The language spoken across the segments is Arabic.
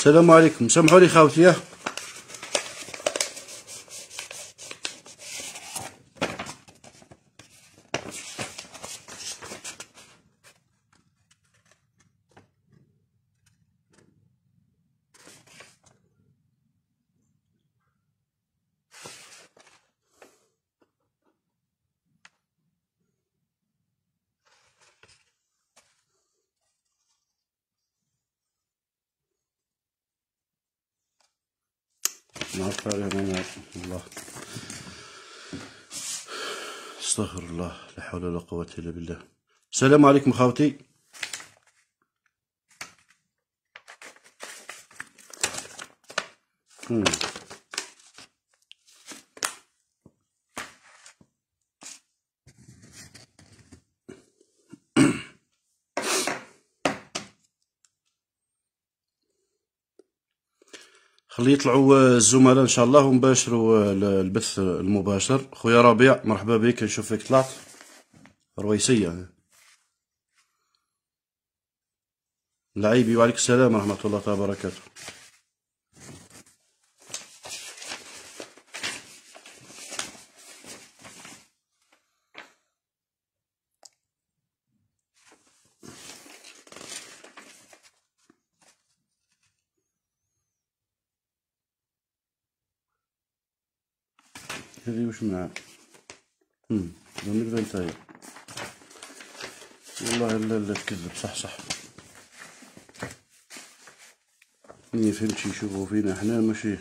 السلام عليكم سامحوا لي خاوتي إلا بالله السلام عليكم خاوتي خلي يطلعوا آه، الزملاء ان شاء الله ونباشروا آه، البث المباشر خويا ربيع مرحبا بك نشوف فيك طلعت رويسية لعيبي وعليك السلام ورحمة الله تعالى وبركاته هذه وش معاه؟ امم ضمير والله لا لا تكذب صح صح ما فهمتش يشوفوا فينا احنا ماشي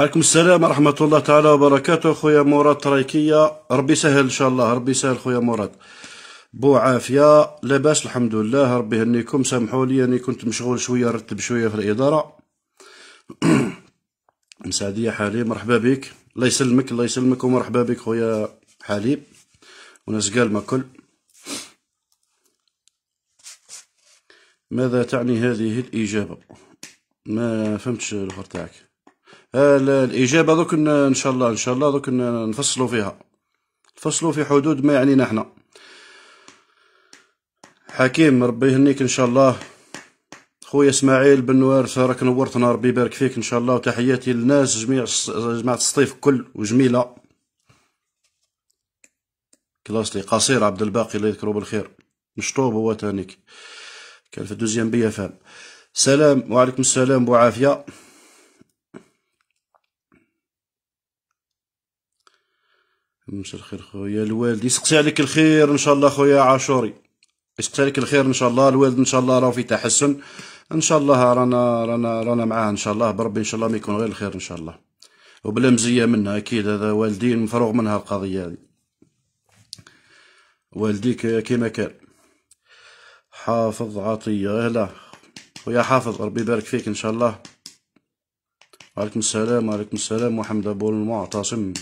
وعليكم السلام ورحمة الله تعالى وبركاته خويا مراد ترايكية ربي سهل إن شاء الله ربي سهل خويا مراد بو عافية لاباس الحمد لله ربي يهنيكم سامحوا لي أني كنت مشغول شوية رتب شوية في الإدارة مسعدية حليب مرحبا بك الله يسلمك الله يسلمك ومرحبا بك خويا حليب وناس قال ما كل ماذا تعني هذه الإجابة ما فهمتش الأخر تاعك الاجابه دوك ان شاء الله ان شاء الله دوك نفصلوا فيها نفصلوا في حدود ما يعنينا احنا حكيم ربي يهنيك ان شاء الله خويا اسماعيل بن وارث راك نورتنا ربي يبارك فيك ان شاء الله وتحياتي للناس جميع جماعه الصيف كل وجميله كلاصلي قصير عبد الباقي الله يذكره بالخير مشطوب هو تانيك كان في الدوزيام بي فهم سلام وعليكم السلام بوعافيه مساء الخير خويا الوالد يسقسي عليك الخير ان شاء الله خويا عاشوري يسقسي عليك الخير ان شاء الله الوالد ان شاء الله راه في تحسن ان شاء الله رانا رانا رانا معاه ان شاء الله بربي ان شاء الله ما يكون غير الخير ان شاء الله وبلا مزيه منها اكيد هذا والدين مفروغ منها القضيه هذه والديك كيما كان حافظ عطيه اهلا خويا حافظ ربي يبارك فيك ان شاء الله وعليكم السلام وعليكم السلام محمد ابو المعتصم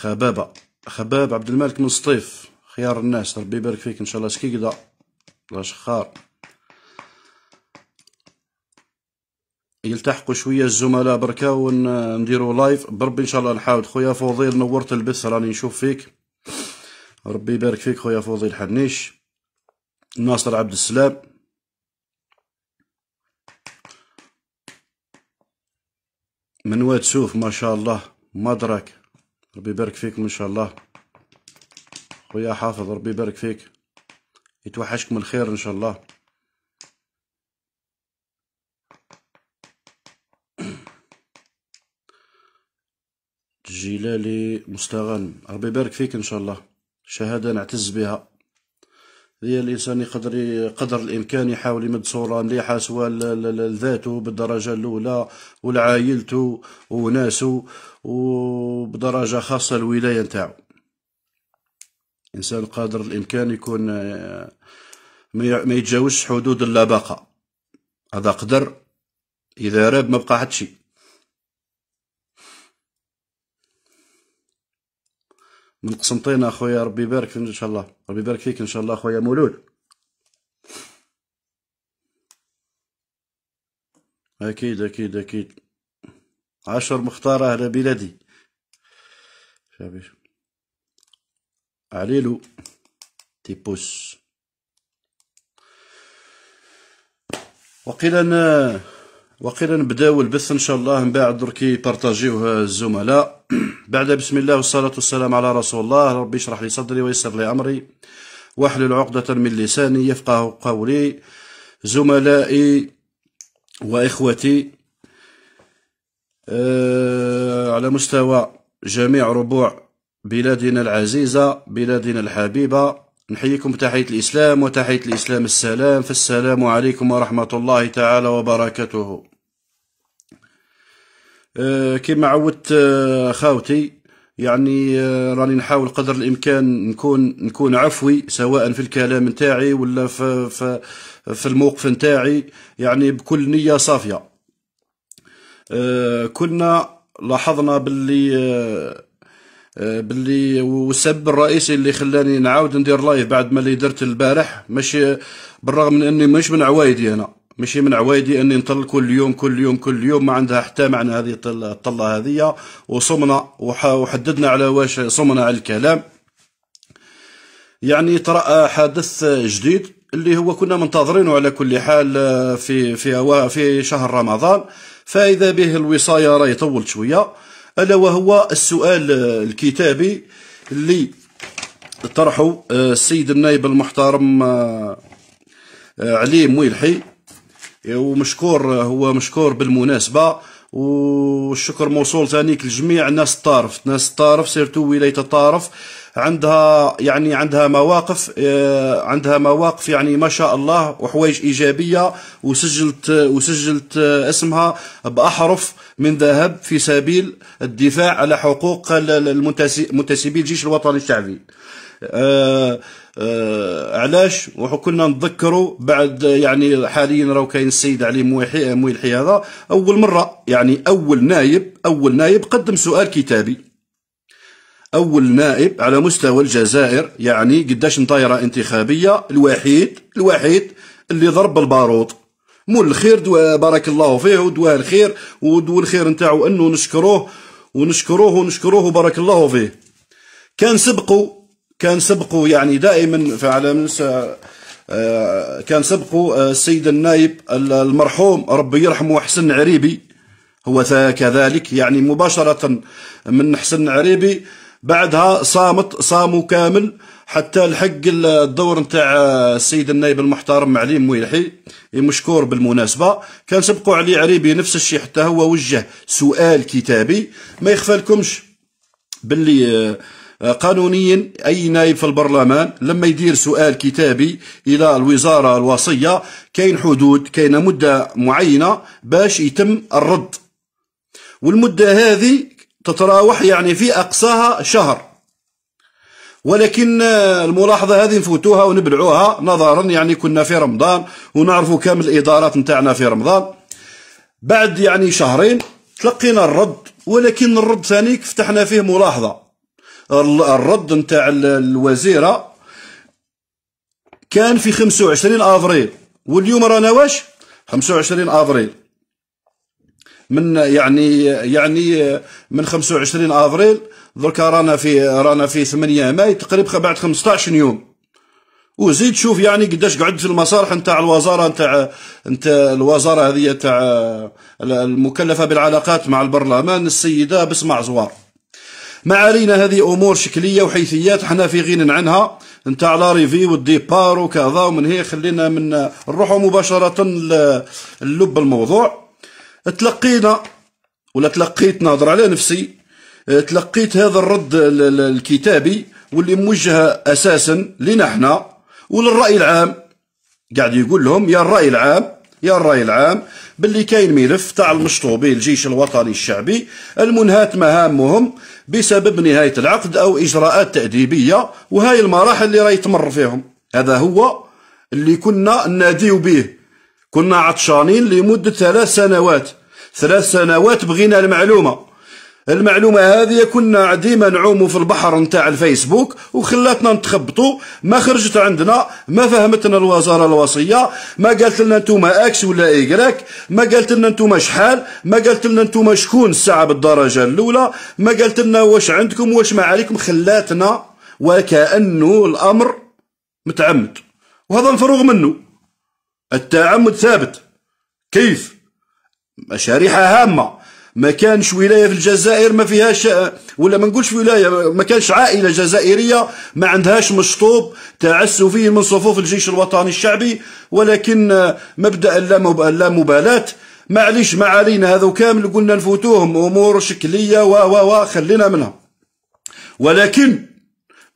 خبابة خباب عبد الملك من سطيف خيار الناس ربي يبارك فيك ان شاء الله سكيكدا الله شخار يلتحقوا شويه الزملاء بركا ونديروا لايف بربي ان شاء الله نحاول خويا فوضيل نورت البث راني نشوف فيك ربي يبارك فيك خويا فوضيل حنيش ناصر عبد السلام من واد سوف ما شاء الله مدرك ربي يبارك فيكم ان شاء الله خويا حافظ ربي يبارك فيك يتوحشكم الخير ان شاء الله جلالي مستغانم ربي يبارك فيك ان شاء الله شهاده نعتز بها هي الانسان يقدر قدر الامكان يحاول يمد صوره مليحه سواء لذاته بالدرجه الاولى ولعائلته وناسه وبدرجه خاصه الولايه نتاعو انسان قادر الامكان يكون ما يتجاوزش حدود اللباقه هذا قدر اذا راب ما بقى حتى شي من قسنطينة اخويا ربي يبارك فيك ان شاء الله ربي يبارك فيك ان شاء الله اخويا مولود اكيد اكيد اكيد عشر مختار اهل بلادي شابي عليلو تيبوس وقيل ان وقيل نبداو البث ان شاء الله من بعد دركي بارطاجيوه الزملاء بعد بسم الله والصلاه والسلام على رسول الله ربي اشرح لي صدري ويسر لي امري واحلل عقده من لساني يفقه قولي زملائي واخوتي أه على مستوى جميع ربوع بلادنا العزيزه بلادنا الحبيبه نحييكم بتحية الإسلام وتحية الإسلام السلام فالسلام عليكم ورحمة الله تعالى وبركاته آه، كما عودت آه، خاوتي يعني آه، راني نحاول قدر الامكان نكون نكون عفوي سواء في الكلام نتاعي ولا في في, في الموقف نتاعي يعني بكل نيه صافيه كنا لاحظنا باللي آه، باللي والسبب الرئيسي اللي خلاني نعاود ندير لايف بعد ما اللي درت البارح ماشي بالرغم من اني مش من عوايدي انا ماشي من عوايدي اني نطل كل يوم كل يوم كل يوم ما عندها حتى معنى هذه الطله هذه وصمنا وحددنا على واش صمنا على الكلام يعني طرأ حادث جديد اللي هو كنا منتظرينه على كل حال آه، في في في شهر رمضان فاذا به الوصايه راهي طولت شويه ألا وهو السؤال الكتابي اللي طرحه آه، السيد النائب المحترم آه، علي مويلحي ومشكور هو مشكور بالمناسبة والشكر موصول ثانيك لجميع ناس الطارف ناس الطارف سيرتو ولاية الطارف عندها يعني عندها مواقف آه، عندها مواقف يعني ما شاء الله وحوايج ايجابيه وسجلت وسجلت آه، اسمها باحرف من ذهب في سبيل الدفاع على حقوق المنتسبين الجيش الوطني الشعبي آه, آه، علاش وكنا نذكروا بعد يعني حاليا راه كاين السيد علي مويلحي هذا اول مره يعني اول نايب اول نايب قدم سؤال كتابي أول نائب على مستوى الجزائر يعني قداش مطايرة انتخابية الوحيد الوحيد اللي ضرب البارود مول الخير دوا بارك الله فيه ودوا الخير ودوا الخير نتاعو انه نشكروه ونشكروه ونشكروه وبارك الله فيه كان سبقوا كان سبقوا يعني دائما فعلى من آه، كان سبقوا آه، السيد النايب المرحوم ربي يرحمه حسن عريبي هو كذلك يعني مباشرة من حسن عريبي بعدها صامت صاموا كامل حتى لحق الدور نتاع السيد النائب المحترم علي مويلحي مشكور بالمناسبه كان سبقوا علي عريبي نفس الشيء حتى هو وجه سؤال كتابي ما يخفى لكمش باللي آه، قانونيا اي نائب في البرلمان لما يدير سؤال كتابي الى الوزاره الوصيه كاين حدود كاين مده معينه باش يتم الرد والمده هذه تتراوح يعني في أقصاها شهر ولكن الملاحظه هذه نفوتوها ونبلعوها نظرا يعني كنا في رمضان ونعرفوا كامل الادارات نتاعنا في رمضان بعد يعني شهرين تلقينا الرد ولكن الرد ثاني فتحنا فيه ملاحظه الرد نتاع الوزيره كان في 25 افريل واليوم رانا واش 25 افريل من يعني يعني من 25 افريل دركا رانا في رانا في 8 ماي تقريبا بعد 15 يوم وزيد شوف يعني قداش قعدت المسارح نتاع الوزاره نتاع نتاع الوزاره هذه تاع المكلفه بالعلاقات مع البرلمان السيده بسمع زوار ما علينا هذه امور شكليه وحيثيات حنا في غين عنها نتاع لا ريفي والديبار وكذا ومن هي خلينا من نروحوا مباشره للب الموضوع تلقينا ولا تلقيت ناظر على نفسي آه، تلقيت هذا الرد الكتابي واللي موجه اساسا لنا احنا وللراي العام قاعد يقول لهم يا الراي العام يا الراي العام باللي كاين ملف تاع المشطوبين الجيش الوطني الشعبي المنهات مهامهم بسبب نهايه العقد او اجراءات تاديبيه وهاي المراحل اللي راهي تمر فيهم هذا هو اللي كنا ناديو به كنا عطشانين لمدة ثلاث سنوات ثلاث سنوات بغينا المعلومة المعلومة هذه كنا ديما نعوموا في البحر نتاع الفيسبوك وخلاتنا نتخبطوا ما خرجت عندنا ما فهمتنا الوزارة الوصية ما قالت لنا انتوما اكس ولا ايكراك ما قالت لنا انتوما شحال ما قالت لنا انتوما شكون الساعة بالدرجة الاولى ما قالت لنا واش عندكم واش ما عليكم خلاتنا وكأنه الامر متعمد وهذا نفرغ منه التعمد ثابت كيف مشاريعها هامة ما كانش ولاية في الجزائر ما فيهاش ولا ما نقولش ولاية ما كانش عائلة جزائرية ما عندهاش مشطوب تعسفي من صفوف الجيش الوطني الشعبي ولكن مبدأ اللامبالاة معليش ما علينا هذا كامل قلنا نفوتوهم امور شكليه و و و خلينا منها ولكن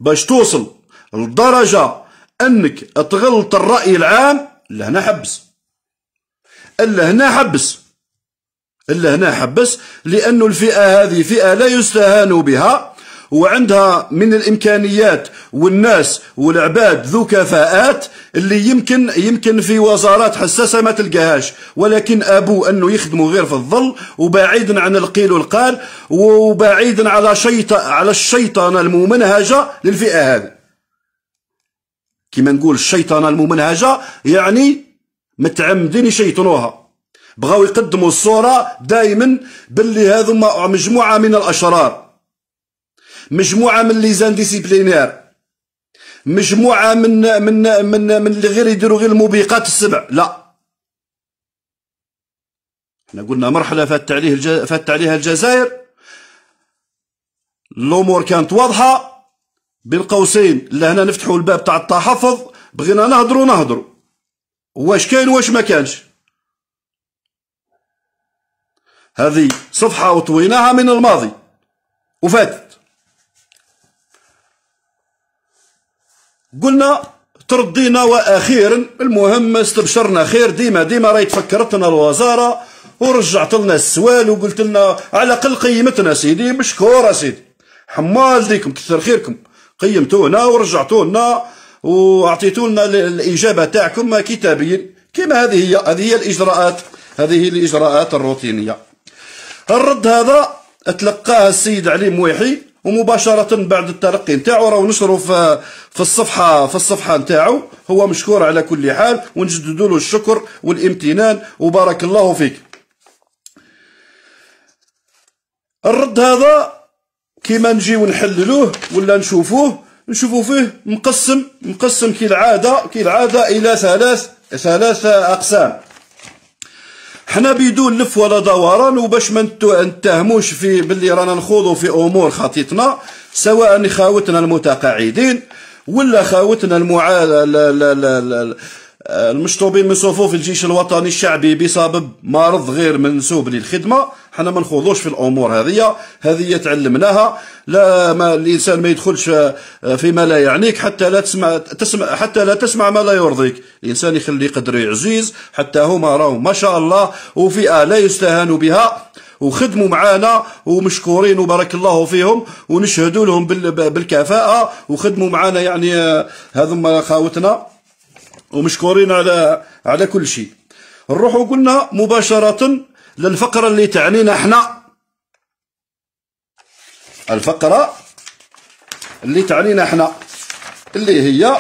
باش توصل لدرجه انك تغلط الراي العام لهنا حبس الا هنا حبس الا هنا حبس لانه الفئه هذه فئه لا يستهان بها وعندها من الامكانيات والناس والعباد ذو كفاءات اللي يمكن يمكن في وزارات حساسه ما تلقاهاش ولكن ابو انه يخدموا غير في الظل وبعيدا عن القيل والقال وبعيدا على شيط على الشيطنه الممنهجه للفئه هذه كما نقول الشيطانه الممنهجه يعني متعمدين يشيطنوها بغاو يقدموا الصوره دائما باللي هذوما مجموعه من الاشرار مجموعه من لي ديسيبلينير مجموعه من من من من اللي غير يديروا غير الموبقات السبع لا احنا قلنا مرحله فاتت عليه فاتت عليها الجزائر الامور كانت واضحه بين قوسين لهنا نفتحوا الباب تاع التحفظ بغينا نهضروا نهضروا واش كاين واش ما كانش هذه صفحة وطويناها من الماضي وفاتت قلنا تردينا واخيرا المهم استبشرنا خير ديما ديما راهي تفكرتنا الوزاره ورجعت لنا السوال وقلت لنا على الاقل قيمتنا سيدي مشكوره سيدي حمال ليكم كثر خيركم قيمتونا ورجعتونا واعطيتونا الاجابه تاعكم كتابيا كما هذه هي هذه هي الاجراءات هذه هي الاجراءات الروتينيه الرد هذا تلقاه السيد علي مويحي ومباشرة بعد الترقي نتاعو راهو نشرو في في الصفحة في الصفحة نتاعو هو مشكور على كل حال ونجددوا له الشكر والامتنان وبارك الله فيك الرد هذا كيما نجيو نحللوه ولا نشوفوه نشوفوا فيه مقسم مقسم كالعاده كالعاده الى ثلاث ثلاث اقسام حنا بدون لف ولا دوران وباش ما نتهموش في باللي رانا نخوضوا في امور خطيتنا سواء خاوتنا المتقاعدين ولا خاوتنا المعا آه، المشطوبين من صفوف الجيش الوطني الشعبي بسبب مرض غير منسوب للخدمه حنا ما نخوضوش في الامور هذه هذه تعلمناها لا ما الانسان ما يدخلش آه، فيما لا يعنيك حتى لا تسمع تسمع حتى لا تسمع ما لا يرضيك الانسان يخلي قدره عزيز حتى هما راهم ما شاء الله وفئه لا يستهان بها وخدموا معانا ومشكورين وبارك الله فيهم ونشهدوا لهم بالكفاءه وخدموا معانا يعني آه، هذوما خاوتنا ومشكورين على على كل شيء نروحوا قلنا مباشرة للفقرة اللي تعنينا احنا الفقرة اللي تعنينا احنا اللي هي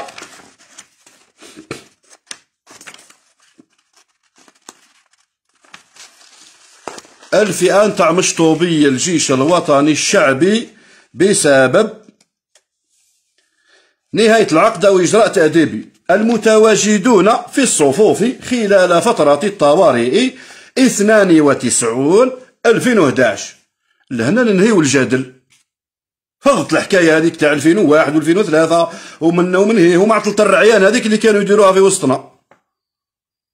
الفئان تاع مشطوبية الجيش الوطني الشعبي بسبب نهاية العقد أو إجراء تأديبي المتواجدون في الصفوف خلال فترة الطوارئ 92 2011 لهنا ننهيو الجدل فضت الحكايه هذيك تاع 2001 و2003 ومن ومن هما عطلة الرعيان هذيك اللي كانوا يديروها في وسطنا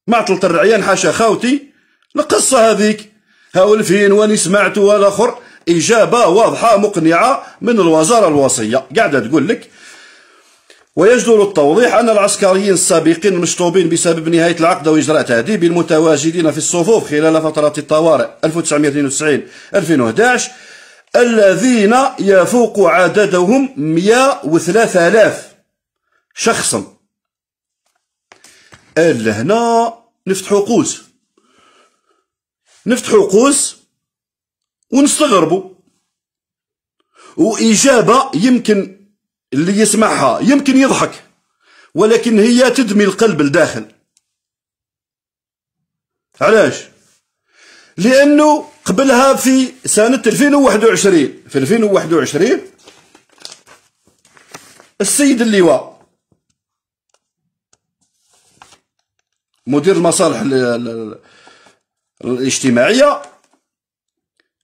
معطلة الرعيان حاشا خاوتي القصه هذيك هاو ولفين واني سمعت والاخر اجابه واضحه مقنعه من الوزاره الوصيه قاعده تقول لك ويجدر التوضيح أن العسكريين السابقين المشطوبين بسبب نهاية العقد وإجراء تعذيب المتواجدين في الصفوف خلال فترة الطوارئ 1992-2011 الذين يفوق عددهم 103000 شخصا إيه هنا نفتحوا قوس نفتحوا قوس ونستغربوا وإجابة يمكن اللي يسمعها يمكن يضحك ولكن هي تدمي القلب لداخل علاش لانه قبلها في سنه 2021 في 2021 السيد اللواء مدير المصالح الاجتماعيه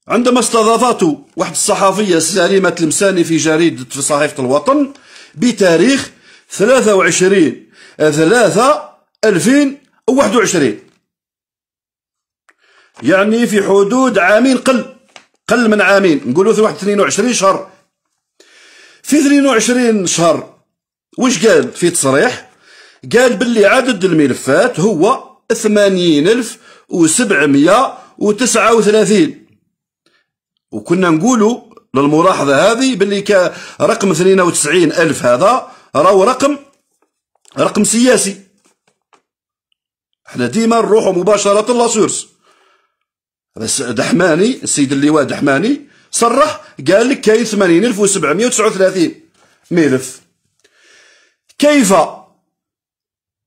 عندما استضافته واحد الصحفية سليمة المساني في جريدة في صحيفة الوطن بتاريخ 23 3 2021 يعني في حدود عامين قل قل من عامين نقولوا في واحد 22 شهر في 22 شهر واش قال في تصريح قال باللي عدد الملفات هو 80739 وكنا نقولوا للملاحظه هذه باللي رقم 92 الف هذا راهو رقم رقم سياسي احنا ديما نروحوا مباشره لاسورس بس دحماني السيد اللواء دحماني صرح قال لك كاين 80739 ملف كيف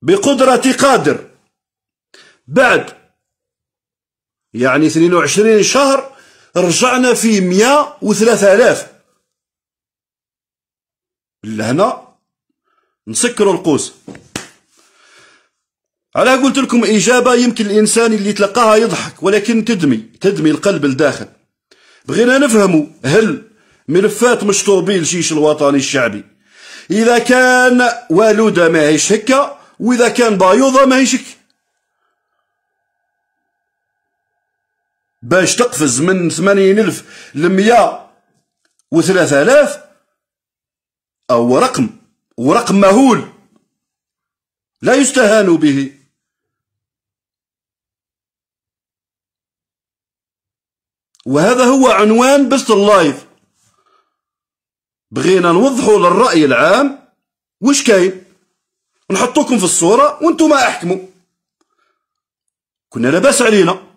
بقدرة قادر بعد يعني 22 شهر رجعنا فيه مية وثلاثة آلاف لهنا نسكروا القوس على قلت لكم إجابة يمكن الإنسان اللي تلقاها يضحك ولكن تدمي تدمي القلب لداخل بغينا نفهموا هل ملفات مشطوبين الجيش الوطني الشعبي إذا كان والودة ماهيش هكا وإذا كان بايوضة ماهيش هكا باش تقفز من 80000 ل الاف أو رقم ورقم مهول لا يستهان به وهذا هو عنوان بست اللايف بغينا نوضحوا للرأي العام وش كاين نحطوكم في الصورة وانتم ما احكموا كنا لاباس علينا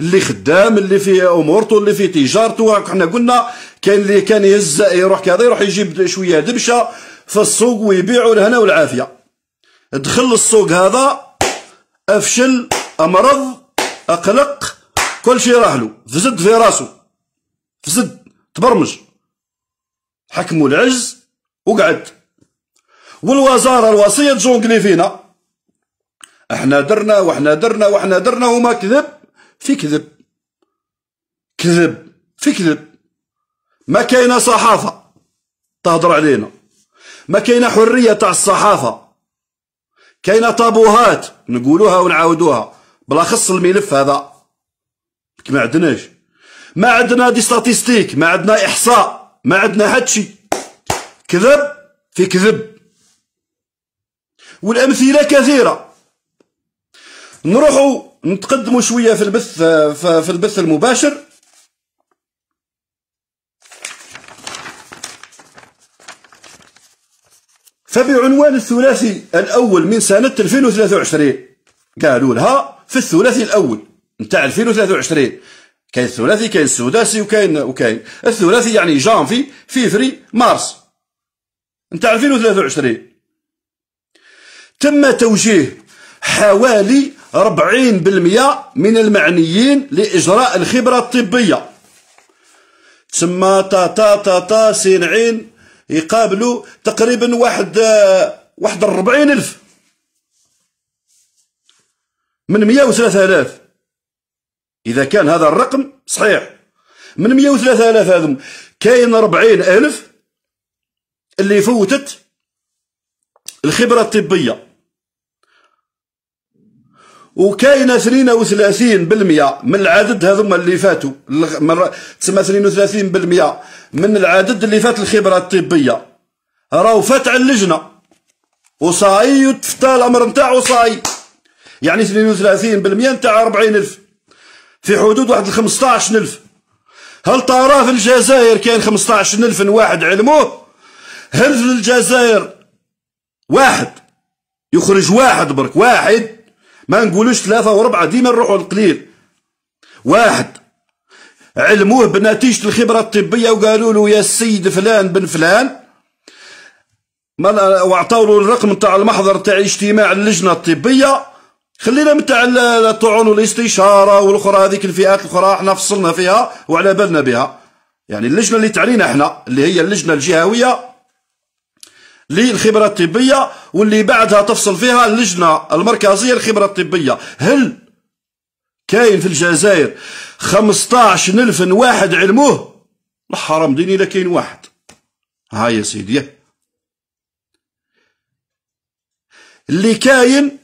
اللي خدام اللي فيه امورته اللي فيه تجارته حنا قلنا كاين اللي كان يهز يروح كذا يروح يجيب شويه دبشه في السوق ويبيعوا لهنا والعافيه دخل السوق هذا افشل امرض اقلق كل شيء راهلو فزد في راسو فزد تبرمج حكموا العجز وقعد والوزاره الوصيه جونغلي فينا احنا درنا واحنا درنا واحنا درنا وما كذب في كذب كذب في كذب ما كاينه صحافه تهضر علينا ما كاينه حريه تاع الصحافه كاينه طابوهات نقولوها ونعاودوها بلاخص الملف هذا ما عندناش ما عندنا دي ستاتيستيك ما عندنا احصاء ما عندنا هادشي كذب في كذب والامثله كثيره نروحوا نتقدموا شويه في البث في البث المباشر فبعنوان الثلاثي الأول من سنة 2023 قالوا لها في الثلاثي الأول نتاع 2023 كاين الثلاثي كاين السداسي وكاين وكاين الثلاثي يعني جانفي فيفري مارس نتاع 2023 تم توجيه حوالي 40% من المعنيين لإجراء الخبرة الطبية تما تا تا تا تا سين عين يقابلوا تقريبا واحد واحد 40 ألف من 103000 إذا كان هذا الرقم صحيح من 103000 هذم كاين 40000 اللي فوتت الخبرة الطبية وكاين 32 بالمئة من العدد هذوما اللي فاتوا تسمى 32 بالمئة من العدد اللي فات الخبرة الطبية راهو فات على اللجنة وصاي تفتى الأمر نتاعو صاي يعني 32 بالمئة نتاع 40 ألف في حدود واحد 15 ألف هل ترى في الجزائر كاين 15 ألف واحد علموه هل في الجزائر واحد يخرج واحد برك واحد ما نقولوش ثلاثة وربعة ديما نروحوا القليل واحد علموه بنتيجة الخبرة الطبية وقالوا له يا السيد فلان بن فلان واعطوا له الرقم تاع المحضر تاع اجتماع اللجنة الطبية خلينا نتاع الطعون والاستشارة والأخرى هذيك الفئات الأخرى احنا فصلنا فيها وعلى بالنا بها يعني اللجنة اللي تعلينا احنا اللي هي اللجنة الجهوية للخبرة الطبية واللي بعدها تفصل فيها اللجنة المركزية للخبره الطبية هل كاين في الجزائر 15000 واحد علموه الحرام ديني لا كاين واحد ها يا سيدي اللي كاين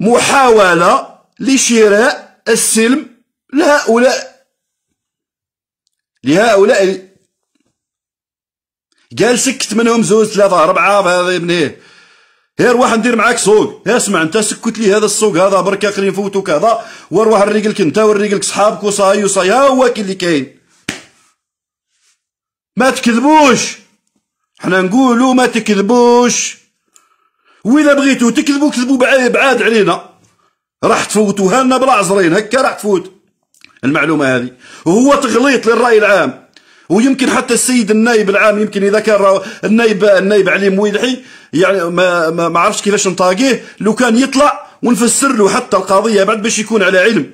محاولة لشراء السلم لهؤلاء لهؤلاء قال سكت منهم زوج ثلاثة أربعة هذا بنيه هي روح ندير معاك سوق اسمع انت سكت لي هذا السوق هذا بركا خلينا نفوتو كذا واروح نريقلك انت ونريقلك صحابك وصاي وصاي ها هو كي اللي كاين ما تكذبوش حنا نقولوا ما تكذبوش واذا بغيتو تكذبوا كذبوا بعاد علينا راح تفوتوها لنا بلا عزرين هكا راح تفوت المعلومه هذه وهو تغليط للراي العام ويمكن حتى السيد النائب العام يمكن اذا كان النائب النائب علي مويلحي يعني ما ما عرفش كيفاش نطاقيه لو كان يطلع ونفسر له حتى القضيه بعد باش يكون على علم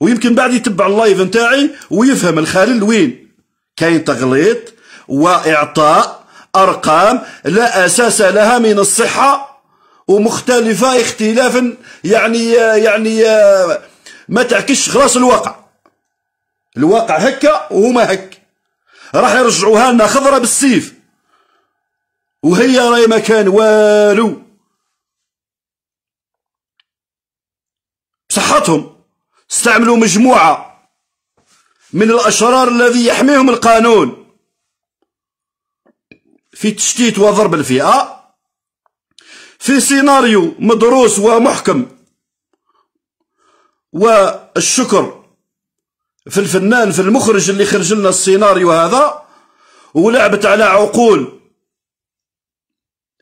ويمكن بعد يتبع اللايف نتاعي ويفهم الخلل وين كاين تغليط واعطاء ارقام لا اساس لها من الصحه ومختلفه اختلافا يعني يعني ما تعكش خلاص الواقع الواقع هكا وهما هكا راح يرجعوها لنا خضره بالسيف وهي راهي ما كان والو صحتهم استعملوا مجموعه من الاشرار الذي يحميهم القانون في تشتيت وضرب الفئه في سيناريو مدروس ومحكم والشكر في الفنان في المخرج اللي خرج لنا السيناريو هذا ولعبت على عقول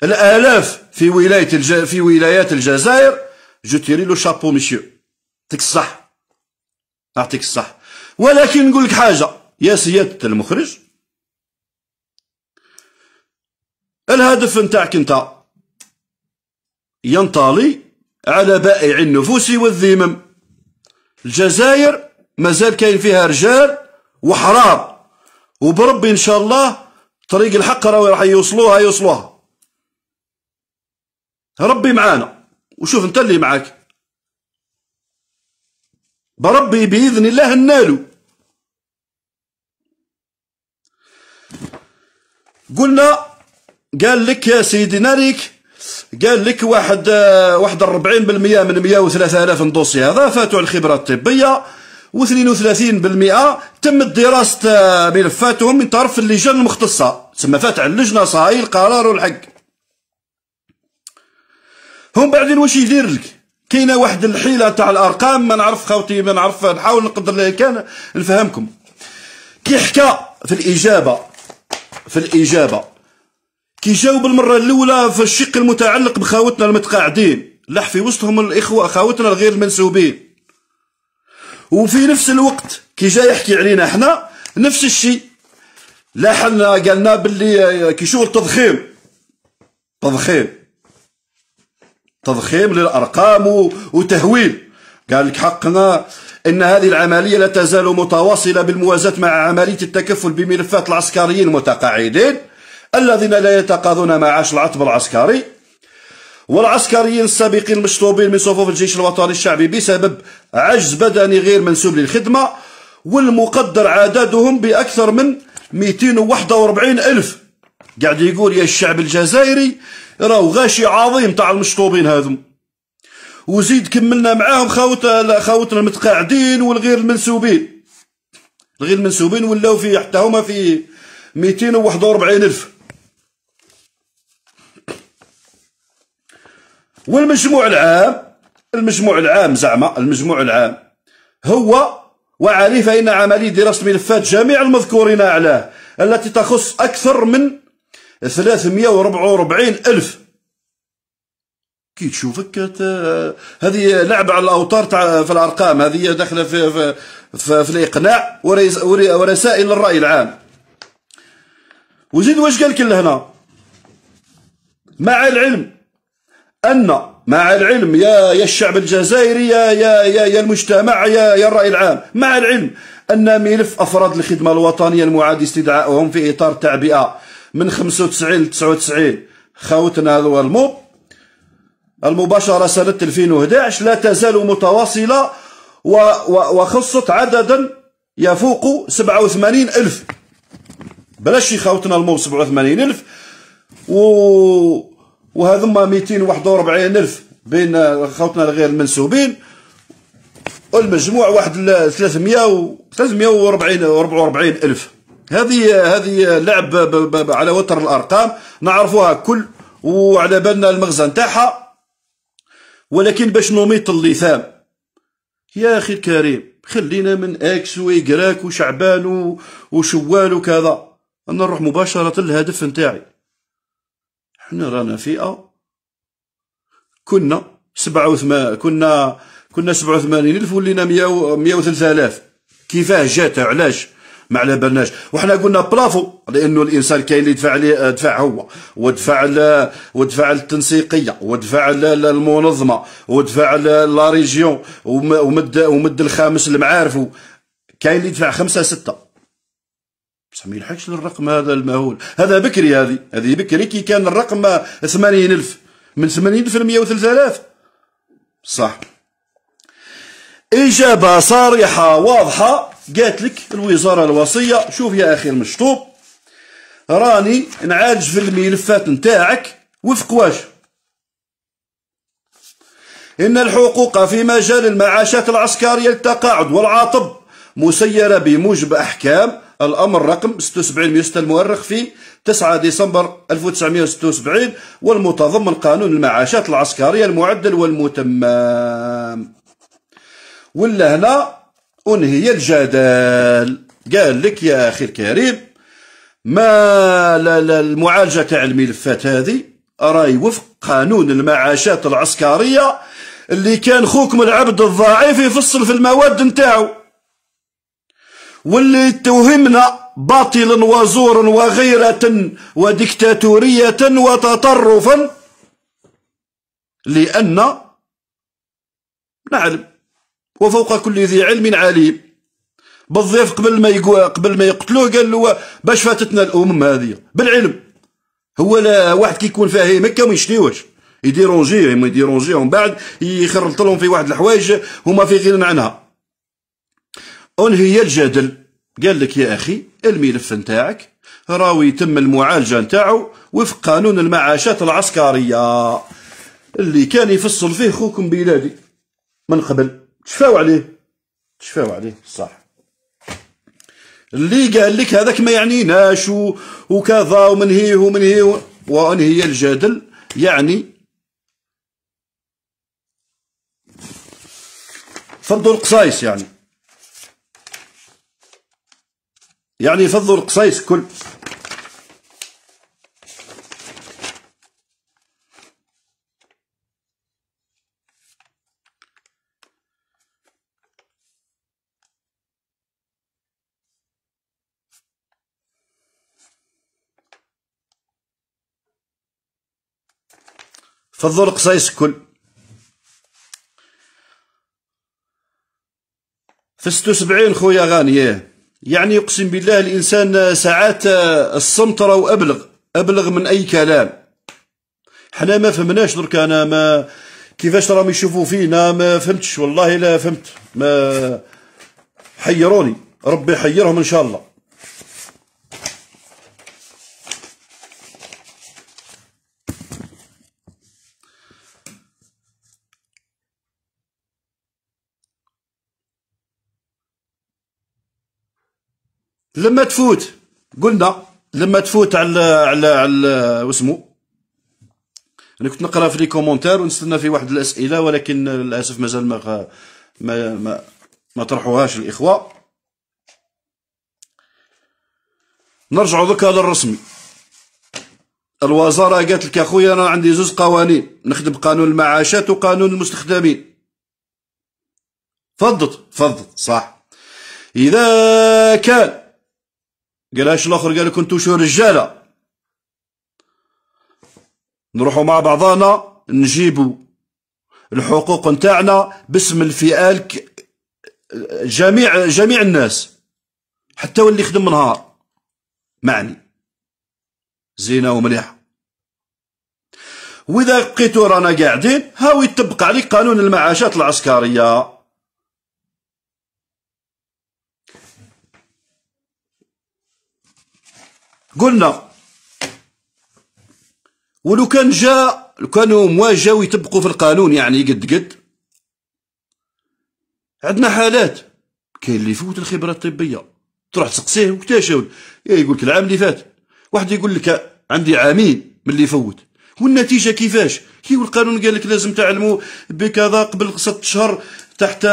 الالاف في ولايه الج... في ولايات الجزائر جو تيري لو شابو ميسيو يعطيك الصح يعطيك الصح ولكن نقول لك حاجه يا سياده المخرج الهدف نتاعك انت ينطلي على بائع النفوس والذمم الجزائر مازال كاين فيها رجال وحرار وبربي ان شاء الله طريق الحق راح يوصلوها يوصلوها ربي معانا وشوف انت اللي معاك بربي باذن الله نالو قلنا قال لك يا سيدي ناريك قال لك واحد آه، واحد 40% من 103000 دوسي هذا فاتوا الخبره الطبيه و32% تمت دراسة ملفاتهم من طرف اللجان المختصة تسمى فات على اللجنة صاي القرار والحق هم بعدين واش يدير لك كاينه واحد الحيله تاع الارقام ما نعرف خوتي ما نعرف نحاول نقدر كان نفهمكم كي حكى في الاجابه في الاجابه كي جاوب المره الاولى في الشق المتعلق بخوتنا المتقاعدين لح في وسطهم الاخوه خوتنا الغير المنسوبين وفي نفس الوقت كي جا يحكي علينا حنا نفس الشيء لا حنا قالنا باللي آه، كي شغل تضخيم تضخيم تضخيم للارقام وتهويل قال لك حقنا ان هذه العمليه لا تزال متواصله بالموازاه مع عمليه التكفل بملفات العسكريين المتقاعدين الذين لا يتقاضون معاش العطب العسكري والعسكريين السابقين المشطوبين من صفوف الجيش الوطني الشعبي بسبب عجز بدني غير منسوب للخدمة والمقدر عددهم بأكثر من 241 ألف قاعد يقول يا الشعب الجزائري راهو غاشي عظيم تاع المشطوبين هذم وزيد كملنا معاهم خوت خوتنا المتقاعدين والغير المنسوبين الغير المنسوبين ولاو في حتى هما في 241 ألف والمجموع العام المجموع العام زعما المجموع العام هو وعليه فإن عملية دراسة ملفات جميع المذكورين أعلاه التي تخص أكثر من 344 ألف كي تشوفك هذه لعبة على الأوتار تاع في الأرقام هذه داخلة في, في, في, في الإقناع ورسائل الرأي العام وزيد واش قالك لهنا مع العلم أن مع العلم يا يا الشعب الجزائري يا يا يا, المجتمع يا يا الرأي العام مع العلم أن ملف أفراد الخدمة الوطنية المعاد استدعائهم في إطار تعبئه من 95 ل 99 خاوتنا خوتنا الموب المباشرة سنة 2011 لا تزال متواصلة وخصت عددا يفوق 87 ألف بلاش خاوتنا الموب 87 ألف و وهذوما 241 ألف بين خوتنا الغير المنسوبين والمجموع واحد 300 340 44 ألف هذه هذه لعب على وتر الارقام نعرفوها كل وعلى بالنا المغزى نتاعها ولكن باش نميط اللثام يا اخي الكريم خلينا من اكس ويكراك وشعبان وشوال وكذا انا نروح مباشره للهدف نتاعي حنا رانا فئه كنا 87 كنا كنا 87 الف ولينا 100 103000 كيفاه جات علاش ما على بالناش وحنا قلنا برافو لانه الانسان كاين اللي دفع عليه دفع هو ودفع ودفع التنسيقيه ودفع المنظمه ودفع لا ريجيون ومد ومد الخامس المعارف كاين اللي دفع خمسه سته بصح ما يلحقش للرقم هذا المهول هذا بكري هذه هذه بكري كي كان الرقم 80000 من 80000 ل 103000 صح إجابة صريحة واضحة قالت لك الوزارة الوصية شوف يا أخي المشطوب راني نعالج في الملفات نتاعك وفق واش إن الحقوق في مجال المعاشات العسكرية للتقاعد والعاطب مسيرة بموجب أحكام الأمر رقم 76 ميوستة المؤرخ في 9 ديسمبر 1976 والمتضمن قانون المعاشات العسكرية المعدل والمتمم ولا هنا أنهي الجدال قال لك يا أخي الكريم ما المعالجة تاع الملفات هذه راهي وفق قانون المعاشات العسكرية اللي كان خوكم العبد الضعيف يفصل في المواد نتاعو واللي توهمنا باطلا وزورا وغيرة وديكتاتورية وتطرفا لأن نعلم وفوق كل ذي علم عليم بالضيف قبل ما يقوى قبل ما يقتلوه قال له باش فاتتنا الأمم هذه بالعلم هو لا واحد كيكون فاهم هكا ما يشتيوش يديرونجيهم يديرونجيهم بعد يخرط لهم في واحد الحوايج هما في غنى عنها انهي الجدل قال لك يا أخي الملف نتاعك راوي يتم المعالجة نتاعو وفق قانون المعاشات العسكرية اللي كان يفصل فيه خوكم بلادي من قبل تشفاو عليه تشفاو عليه صح اللي قال لك هذاك ما يعنيناش وكذا ومنهيه ومنهيه وانهي الجدل يعني فرضوا القصايص يعني يعني فضوا القصيص كل فضوا قصيص كل في 76 خويا غانيه يعني يقسم بالله الإنسان ساعات الصمت راهو أبلغ أبلغ من أي كلام حنا ما فهمناش درك أنا ما كيفاش راهم يشوفوا فينا ما فهمتش والله لا فهمت ما حيروني ربي يحيرهم إن شاء الله لما تفوت قلنا لما تفوت على على على واسمو انا كنت نقرا في لي كومونتير ونستنى في واحد الاسئله ولكن للاسف مازال ما ما ما, ما طرحوهاش الاخوه نرجعوا هذا للرسمي الوزاره قالت لك اخويا انا عندي زوج قوانين نخدم قانون المعاشات وقانون المستخدمين فضت فضت صح اذا كان قالهاش الاخر قال كنتو شو رجاله نروحوا مع بعضانا نجيبوا الحقوق نتاعنا باسم الفئال جميع جميع الناس حتى واللي يخدم نهار معني زينه ومليحه واذا بقيتو رانا قاعدين هاوي يطبق عليك قانون المعاشات العسكريه قلنا ولو كان جا لو كانوا مواجهوا جاو يطبقوا في القانون يعني قد قد عندنا حالات كاين اللي يفوت الخبره الطبيه تروح تسقسيه وكتاشف إيه، يقول لك العام اللي فات واحد يقول لك عندي عامين من اللي فوت والنتيجه كيفاش كي القانون قال لك لازم تعلموا بكذا قبل ست شهر تحت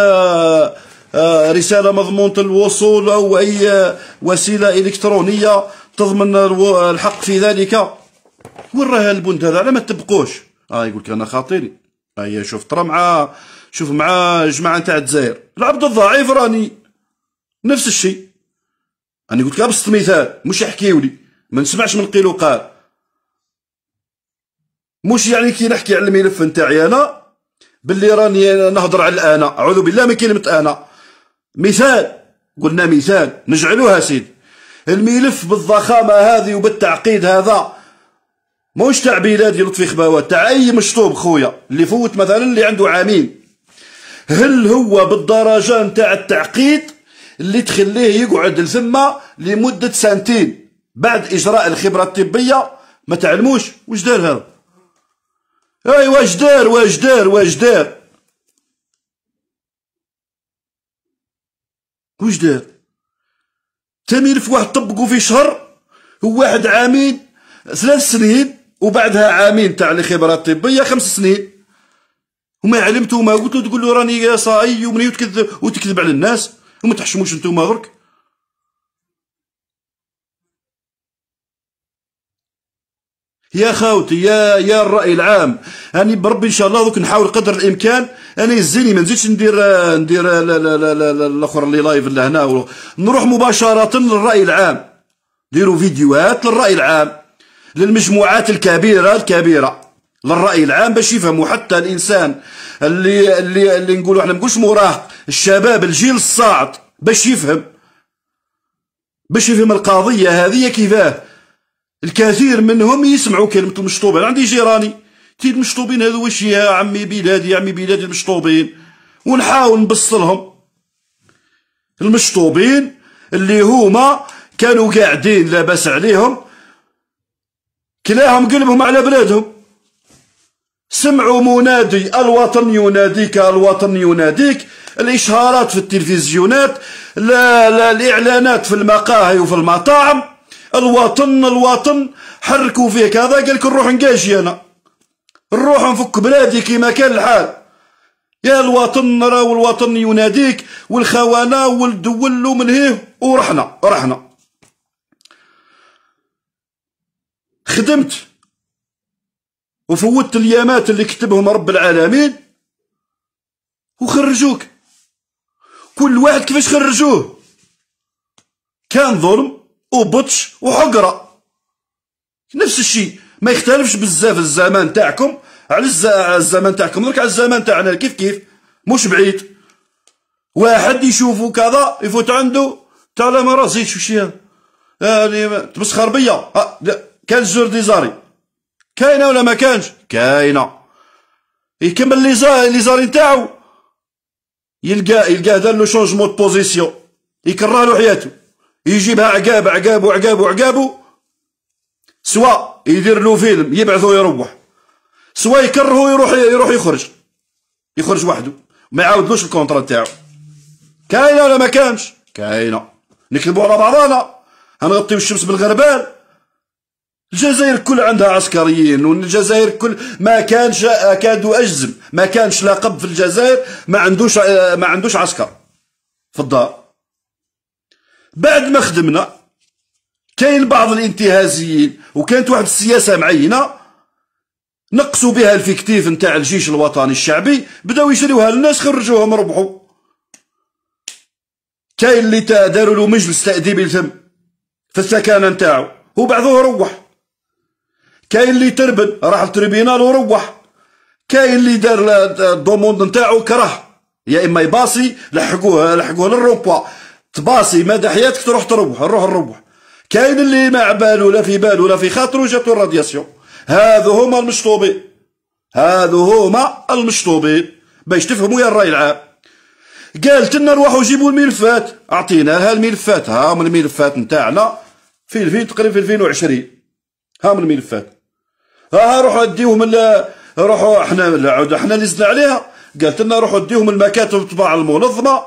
آه، رساله مضمونه الوصول او اي وسيله الكترونيه تضمن الحق في ذلك وين راه البند هذا على ما تبقوش اه يقول لك انا خاطري هيا آه شوف ترى مع شوف مع جماعه نتاع الجزائر العبد الضعيف راني نفس الشيء انا قلت لك ابسط مثال مش يحكيوا لي ما نسمعش من قيل وقال مش يعني كي نحكي على الملف نتاعي انا باللي راني نهضر على الانا اعوذ بالله من كلمه انا مثال قلنا مثال نجعلوها سيدي الملف بالضخامة هذه وبالتعقيد هذا مش تاع بلادي لطفي خباوات تاع أي مشطوب خويا اللي فوت مثلا اللي عنده عامين هل هو بالدرجة نتاع التعقيد اللي تخليه يقعد لثما لمدة سنتين بعد إجراء الخبرة الطبية ما تعلموش واش دار هذا اي واش دار واش دار واش دار واش دار تمير في واحد طبقوا في شهر هو واحد عامين ثلاث سنين وبعدها عامين تاع خبرات الطبيه خمس سنين وما علمتو ما قلت له تقول له راني صاي ومني وتكذب وتكذب على الناس وما تحشموش نتوما غرك يا خاوتي يا يا الراي العام راني بربي ان شاء الله دوك نحاول قدر الامكان انا يزيني ما نزيدش ندير ندير الاخر اللي لايف لهنا نروح مباشره للراي العام ديروا فيديوهات للراي العام للمجموعات الكبيره الكبيره للراي العام باش يفهموا حتى الانسان اللي اللي اللي نقولوا احنا ما نقولش مراهق الشباب الجيل الصاعد باش يفهم باش يفهم القضيه هذه كيفاه الكثير منهم يسمعوا كلمة المشطوب انا عندي جيراني كي المشطوبين هذو واش يا عمي بلادي يا عمي بلادي المشطوبين ونحاول نبصلهم المشطوبين اللي هما كانوا قاعدين لاباس عليهم كلاهم قلبهم على بلادهم سمعوا منادي الوطن يناديك الوطن يناديك الإشهارات في التلفزيونات لا لا الإعلانات في المقاهي وفي المطاعم الواطن الواطن حركوا فيك كذا قال لك نروح نقاشي انا نروح نفك بلادي كيما كان الحال يا الوطن راهو الوطن يناديك والخوانه والدول من هيه ورحنا رحنا خدمت وفوت اليامات اللي كتبهم رب العالمين وخرجوك كل واحد كيفاش خرجوه كان ظلم وبطش وحقرة نفس الشيء ما يختلفش بزاف الزمان تاعكم على الزمان تاعكم درك على الزمان تاعنا كيف كيف مش بعيد واحد يشوفه كذا يفوت عنده تاع آه، لا ما شو وش يعني تمسخر بيا كان زور ديزاري كاينه ولا ما كانش كاينه يكمل لي زاري لي زاري نتاعو يلقى يلقى دار لو شونجمون دو بوزيسيون يكرر له حياته يجيبها عقاب عقاب وعقاب وعقاب سواء يدير له فيلم يبعثه يروح سواء يكرهه يروح يروح يخرج يخرج وحده ما يعاودلوش الكونترا تاعو كاينه ولا ما كانش كاينه نكذبوا على بعضنا هنغطيو الشمس بالغربال الجزائر كل عندها عسكريين والجزائر كل ما كانش اكاد اجزم ما كانش لقب في الجزائر ما عندوش ما عندوش عسكر في الدار بعد ما خدمنا كاين بعض الانتهازيين وكانت واحد السياسه معينه نقصوا بها الفيكتيف نتاع الجيش الوطني الشعبي بداو يشريوها للناس خرجوهم ربحوا كاين اللي داروا له مجلس تاديبي لثم في السكنه نتاعو وبعضوه روح كاين اللي تربن راح التريبينال وروح كاين اللي دار الدوموند نتاعو كره يا اما يباصي لحقوه لحقوه للروبوا تباصي مدى حياتك تروح تروح نروح نروح كاين اللي ما عبالو لا في بالو لا في خاطرو جاتو الرادياسيون هذو هما المشطوبين هذو هما المشطوبين باش تفهموا يا الراي العام قالت لنا روحوا جيبوا الملفات اعطيناها الملفات ها من الملفات نتاعنا في الفين تقريبا في 2020 ها من الملفات ها روحوا ال روحوا احنا عاود احنا اللي زدنا عليها قالت لنا روحوا اديهم المكاتب تبع المنظمه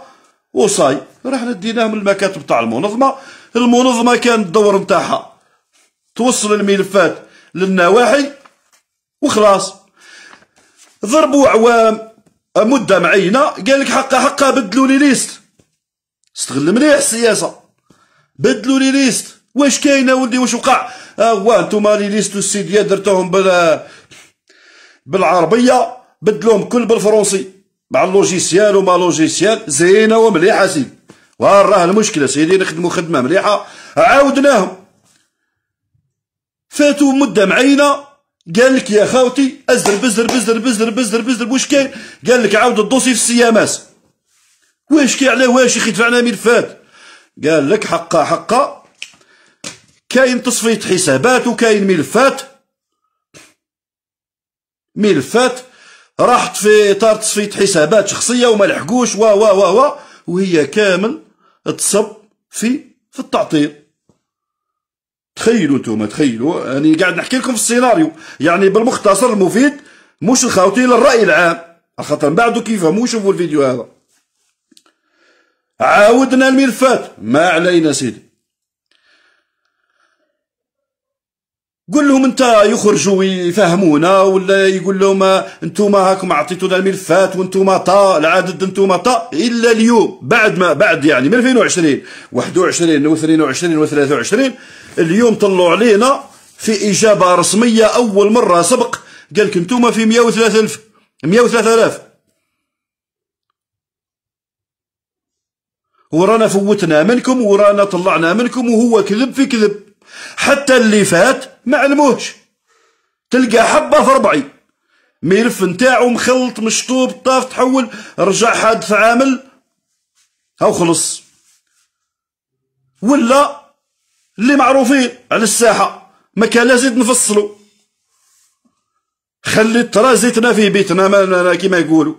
وصاي رحنا ديناه من المكاتب تاع المنظمه المنظمه كان الدور نتاعها توصل الملفات للنواحي وخلاص ضربوا عوام مده معينه قال لك حقا حقا بدلوا لي ليست استغل مليح السياسه بدلوا لي ليست واش كاين ولدي واش وقع هو آه، انتوما لي ليست السيديه درتوهم بال بالعربيه بدلوهم كل بالفرنسي مع اللوجيسيال وما لوجيسيال زينه ومليحه سيدي وراه المشكله سيدي نخدموا خدمه مليحه عاودناهم فاتوا مده معينه قال لك يا خاوتي ازر بزر بزر بزر بزر بزر واش كاين قال لك عاود الدوسي في السياماس واش كاين على واش يخي دفعنا ملفات قال لك حقا حقا كاين تصفيه حسابات وكاين ملفات ملفات راحت في اطار تصفيه حسابات شخصيه وما لحقوش و و و و وهي كامل تصب في في التعطيل تخيلوا انتم تخيلوا انا يعني قاعد نحكي لكم في السيناريو يعني بالمختصر المفيد مش الخاوتين للراي العام خاطر من بعده مو شوفوا الفيديو هذا عاودنا الملفات ما علينا سيدي قول لهم انت يخرجوا يفهمونا ولا يقول لهم انتم هاكم عطيتونا الملفات وانتم طا العدد انتم طا الا اليوم بعد ما بعد يعني من 2020 21 و22 و23 اليوم طلعوا علينا في اجابه رسميه اول مره سبق قال لك انتم في 103000 103000 ورانا فوتنا منكم ورانا طلعنا منكم وهو كذب في كذب حتى اللي فات ما علموهش تلقى حبه في ربعي ملف نتاعو مخلط مشطوب طاف تحول رجع حادث عامل هاو خلص ولا اللي معروفين على الساحه ما كان لازم نفصلو خلي ترازيتنا زيتنا في بيتنا ما كيما يقولوا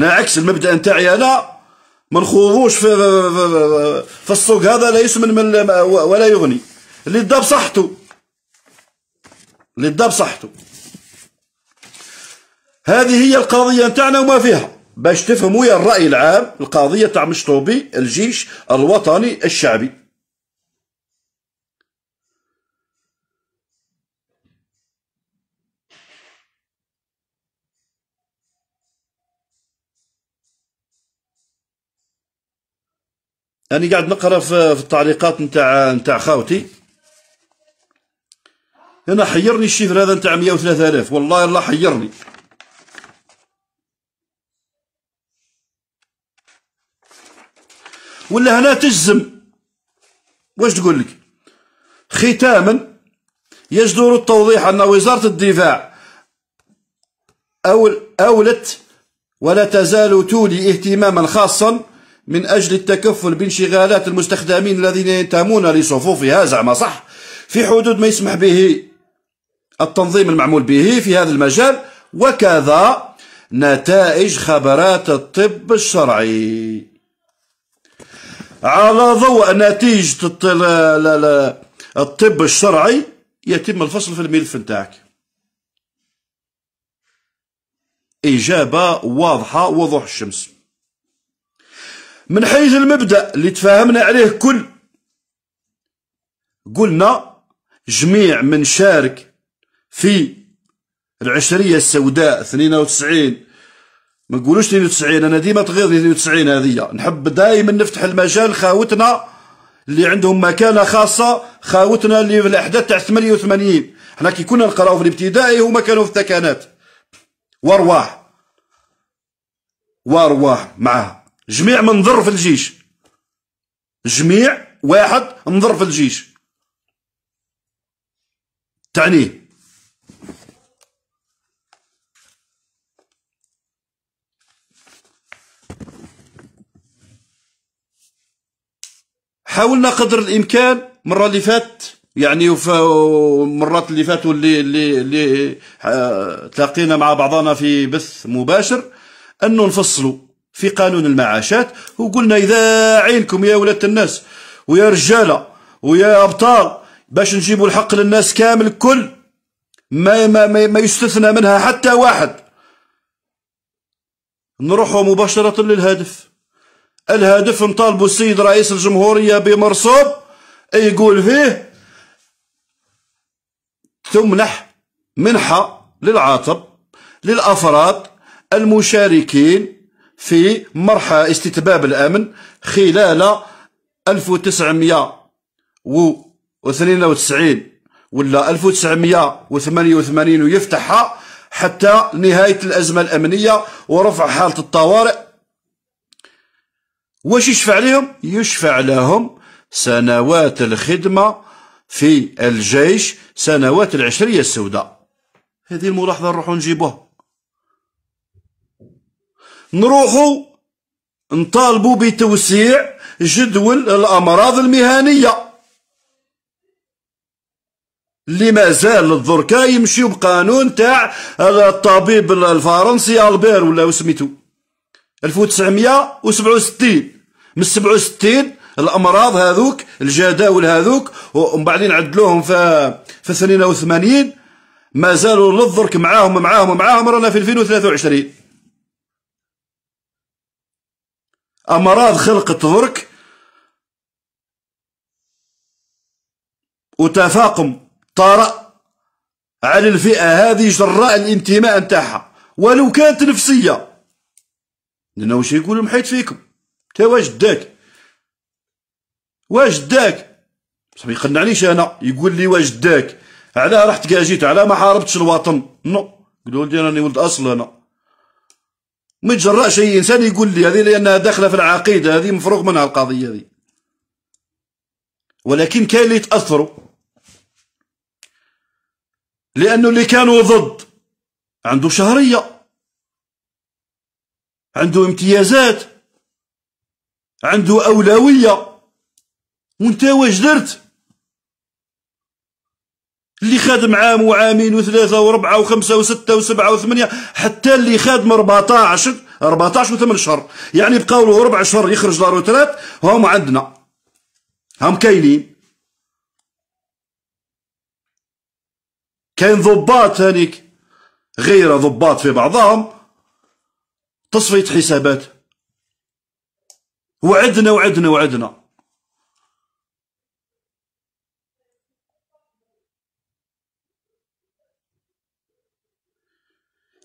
انا عكس المبدا نتاعي انا ما نخوضوش في, في, في, في السوق هذا لا يسمن من ولا يغني اللي دا بصحته للدم صحته هذه هي القضية نتاعنا وما فيها باش تفهموا يا الرأي العام القضية تاع مشطوبي الجيش الوطني الشعبي أنا قاعد نقرأ في التعليقات نتاع نتاع خاوتي أنا حيرني الشفر هذا نتاع 103000 والله الله حيرني ولا هنا تجزم واش تقول لك ختاما يجدر التوضيح أن وزارة الدفاع أول أولت ولا تزال تولي اهتماما خاصا من أجل التكفل بانشغالات المستخدمين الذين ينتمون لصفوفها زعما صح في حدود ما يسمح به التنظيم المعمول به في هذا المجال وكذا نتائج خبرات الطب الشرعي على ضوء نتيجة الطب الشرعي يتم الفصل في الملف نتاعك إجابة واضحة وضوح الشمس من حيث المبدأ اللي تفاهمنا عليه كل قلنا جميع من شارك في العشرية السوداء 92 ما نقولوش 92 انا ديما تغيظني 92 هذيا نحب دائما نفتح المجال خاوتنا اللي عندهم مكانه خاصه خاوتنا اللي في الاحداث تاع 88 حنا كي كنا نقراو في الابتدائي هما كانوا في التكانات وارواح وارواح معاه جميع منظر في الجيش جميع واحد نضر في الجيش تعنيه حاولنا قدر الامكان مرة اللي فات يعني مرات اللي فاتوا اللي اللي اللي آه، تلاقينا مع بعضنا في بث مباشر انه نفصلوا في قانون المعاشات وقلنا اذا عينكم يا ولاد الناس ويا رجاله ويا ابطال باش نجيبوا الحق للناس كامل الكل ما ما ما يستثنى منها حتى واحد نروحوا مباشره للهدف الهدف نطالبوا السيد رئيس الجمهورية بمرصوب يقول فيه تمنح منحة للعاطب للأفراد المشاركين في مرحى استتباب الأمن خلال 1992 ولا 1988 ويفتحها حتى نهاية الأزمة الأمنية ورفع حالة الطوارئ واش يشفع لهم يشفع لهم سنوات الخدمة في الجيش سنوات العشرية السوداء هذه الملاحظة نروحو نجيبوها نروحو نطالبوا بتوسيع جدول الأمراض المهنية اللي مازال الظركا يمشيو بقانون تاع الطبيب الفرنسي البير ولا سميتو 1967 من 67 الامراض هذوك الجداول هذوك ومن بعدين عدلوهم في في 82 مازالوا للدرك معاهم معاهم معاهم رانا في 2023 امراض خلقت درك وتفاقم طارئ على الفئه هذه جراء الانتماء نتاعها ولو كانت نفسيه لأنه واش يقول محيط فيكم تا واش داك واش داك بصح ما يقنعنيش انا يقول لي واش داك علاه رحت كاجيت جيت علاه ما حاربتش الوطن نو قلت ولدي راني ولد اصل انا ما يتجرأش اي انسان يقول لي هذه لانها داخله في العقيده هذه مفروغ منها القضيه هذه ولكن كاين اللي تاثروا لانه اللي كانوا ضد عنده شهريه عنده امتيازات عنده أولوية وانت واش درت اللي خادم عام وعامين وثلاثة وربعة وخمسة وستة وسبعة وثمانية حتى اللي خادم 14 14 وثمان شهور يعني بقاو له ربع شهر يخرج دار وترات وهم عندنا هم كاينين كاين ضباط هانيك غير ضباط في بعضهم تصفيه حسابات وعدنا وعدنا وعدنا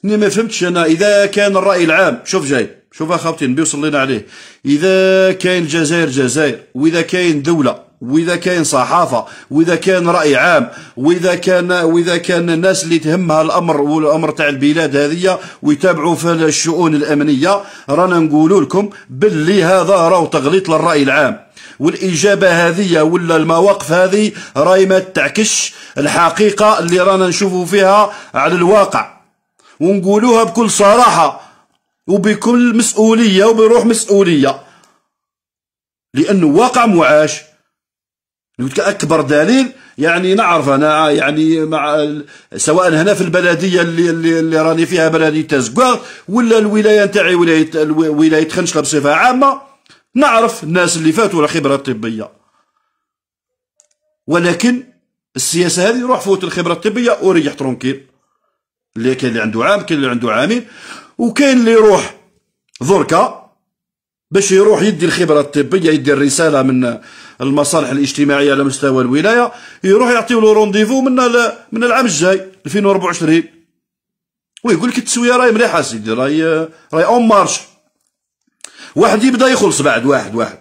اني ما فهمتش انا اذا كان الراي العام شوف جاي شوف اخوتي النبي صلى عليه اذا كاين الجزائر جزائر واذا كاين دوله واذا كاين صحافه واذا كان راي عام واذا كان واذا كان الناس اللي تهمها الامر والامر تاع البلاد هذه ويتابعوا في الشؤون الامنيه رانا نقول لكم باللي هذا راهو تغليط للراي العام والاجابه هذه ولا المواقف هذه راهي ما تعكش الحقيقه اللي رانا نشوفوا فيها على الواقع ونقولوها بكل صراحه وبكل مسؤوليه وبروح مسؤوليه لانه واقع معاش قلت اكبر دليل يعني نعرف انا يعني مع سواء هنا في البلديه اللي اللي, اللي راني فيها بلديه تزكوار ولا الولايه نتاعي ولايه ولايه خنشله بصفه عامه نعرف الناس اللي فاتوا الخبره الطبيه ولكن السياسه هذه روح فوت الخبره الطبيه وريح ترونكيل اللي كاين اللي عنده عام كاين اللي عنده عامين وكاين اللي يروح ذركا باش يروح يدي الخبره الطبيه يدي الرساله من المصالح الاجتماعيه على مستوى الولايه يروح يعطيو له رونديفو من من العام الجاي 2024 ويقول لك التسويه راهي مليحه سيدي راهي راهي اون مارش واحد يبدا يخلص بعد واحد واحد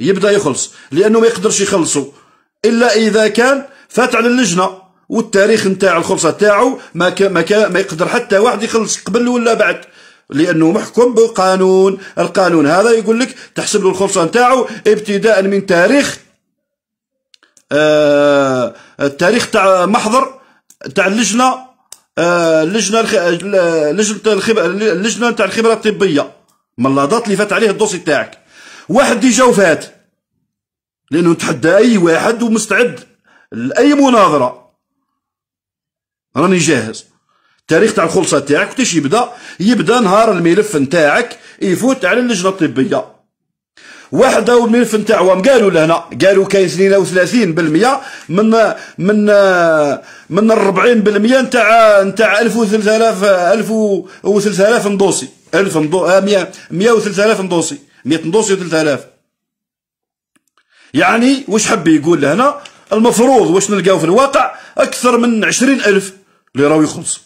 يبدا يخلص لانه ما يقدرش يخلصوا الا اذا كان فات على اللجنه والتاريخ نتاع الخلصه تاعو ما كا ما, كا ما يقدر حتى واحد يخلص قبل ولا بعد لأنه محكم بقانون القانون هذا يقول لك تحسب له الخلصة نتاعو ابتداء من تاريخ آه، التاريخ تاع محضر تاع اللجنة آه، اللجنه لجنة لجنة الخبرة اللجنة تاع الخبرة الطبية من اللادات اللي فات عليه الدوسي تاعك واحد ديجا وفات لأنه تحدى أي واحد ومستعد لأي مناظرة راني جاهز التاريخ تاع الخلصه تاعك وقتاش يبدا يبدا نهار الملف نتاعك يفوت على اللجنه الطبيه واحد داو الملف نتاعهم قالوا لهنا قالوا كاين 32% من من من ال 40% نتاع نتاع 1000 1000 ندوسي 1000 100 103000 ندوسي 100 ندوسي و3000 يعني واش حب يقول لهنا المفروض واش نلقاو في الواقع اكثر من 20000 اللي راهو يخلصوا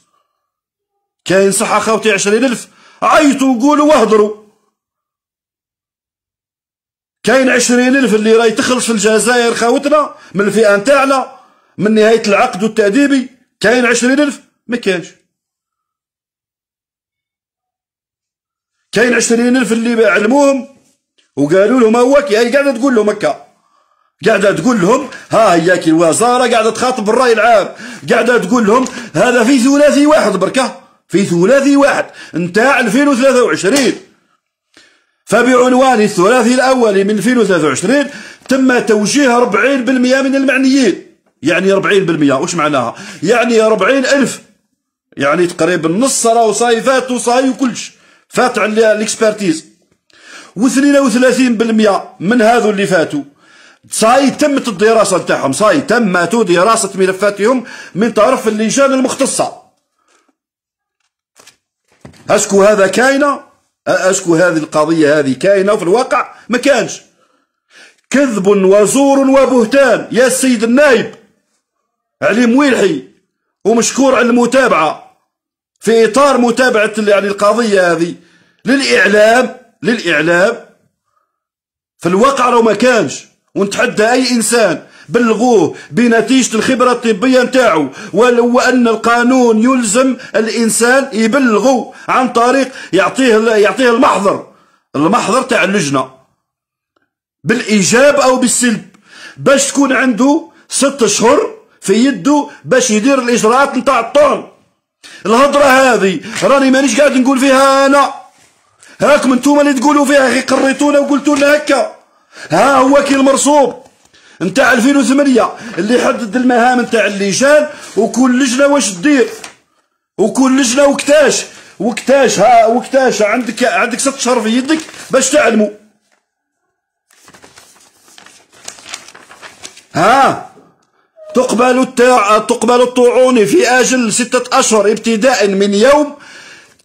كاين صح اخوتي عشرين ألف عيطوا وقولوا واهضروا كاين عشرين ألف اللي راهي تخلص في الجزائر خاوتنا من الفئة نتاعنا من نهاية العقد والتأديبي كاين عشرين ألف ما كانش كاين عشرين ألف اللي علموهم وقالوا لهم هو هي قاعدة تقول لهم هكا قاعدة تقول لهم ها هي الوزارة قاعدة تخاطب الرأي العام قاعدة تقول لهم هذا في ثلاثي واحد بركه في ثلاثي واحد نتاع 2023 فبعنوان الثلاثي الأول من 2023 تم توجيه 40% من المعنيين يعني 40% وش معناها يعني 40 ألف يعني تقريبا نص راهو صاي فات وصاي وكلش فات على الاكسبرتيز و32% من هذو اللي فاتوا صاي تمت الدراسة نتاعهم صاي تمت دراسة ملفاتهم من طرف اللجان المختصة أسكو هذا كاينة أسكو هذه القضية هذه كاينة وفي الواقع ما كانش كذب وزور وبهتان يا السيد النايب علي مويلحي ومشكور على المتابعة في إطار متابعة يعني القضية هذه للإعلام للإعلام في الواقع لو ما كانش ونتحدى أي إنسان بلغوه بنتيجة الخبرة الطبية نتاعو ولو أن القانون يلزم الإنسان يبلغه عن طريق يعطيه يعطيه المحضر المحضر تاع اللجنة بالإيجاب أو بالسلب باش تكون عنده ست شهور في يده باش يدير الإجراءات نتاع الطعن الهضرة هذه راني مانيش قاعد نقول فيها أنا هاكم انتوما اللي تقولوا فيها غير قريتونا وقلتوا لنا هكا ها هو كي المرصوب نتاع 2008 اللي حدد المهام نتاع اللجان وكل لجنه واش دير وكل لجنه وكتاش وكتاش ها وكتاش عندك عندك ست شهور في يدك باش تعلموا ها تقبل التاع تقبل الطعون في اجل سته اشهر ابتداء من يوم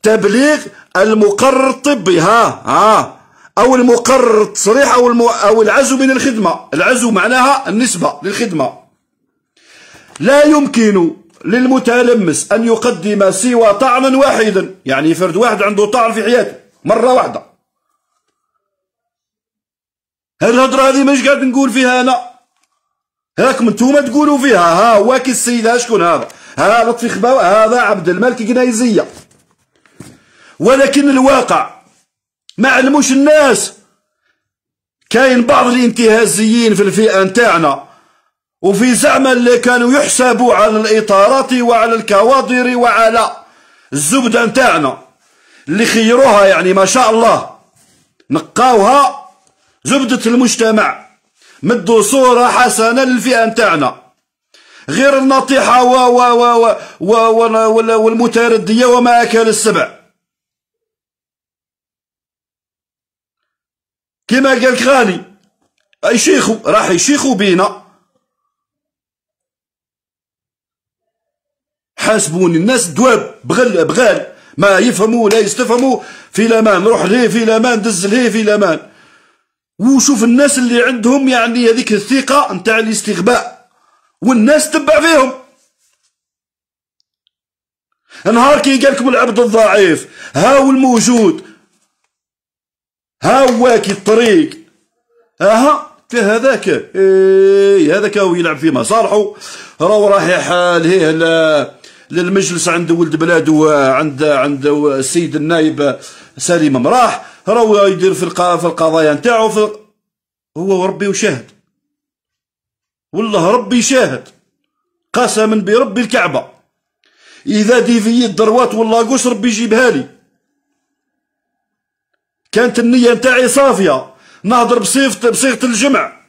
تبليغ المقرر الطبي ها ها أو المقرر التصريح أو المو... أو العزو من الخدمة العزو معناها النسبة للخدمة لا يمكن للمتلمس أن يقدم سوى طعنا واحدا يعني فرد واحد عنده طعن في حياته مرة واحدة الهضرة هذه مش قاعد نقول فيها أنا راكم انتوما تقولوا فيها ها كي السيد ها شكون هذا ها لطفي خباوة هذا عبد الملك قنايزية ولكن الواقع ما علموش الناس كاين بعض الانتهازيين في الفئة نتاعنا وفي زعما اللي كانوا يحسبوا على الإطارات وعلى الكوادر وعلى الزبدة نتاعنا اللي خيروها يعني ما شاء الله نقاوها زبدة المجتمع مدوا صورة حسنة للفئة نتاعنا غير النطيحة و و و و و والمتردية وما أكل السبع كما قال خالي أي شيخو راح يشيخو بينا حاسبوني الناس دواب بغل بغال ما يفهموا لا يستفهموا في لمان روح ليه في لمان دز ليه في لمان وشوف الناس اللي عندهم يعني هذيك الثقة نتاع الاستغباء والناس تبع فيهم نهار كي قال لكم العبد الضعيف هاو الموجود ها كي الطريق اها هذاك اي هذاك هو يلعب في مصالحه راهو راح لهيه للمجلس عند ولد بلادو عند عند السيد النائب سليم مراح راهو يدير في في القضايا نتاعو هو وربي وشاهد والله ربي شاهد قسما بربي الكعبه اذا ديفيت دروات والله قوس ربي يجيبها لي كانت النية نتاعي صافية نهضر بصيغة بصيغة الجمع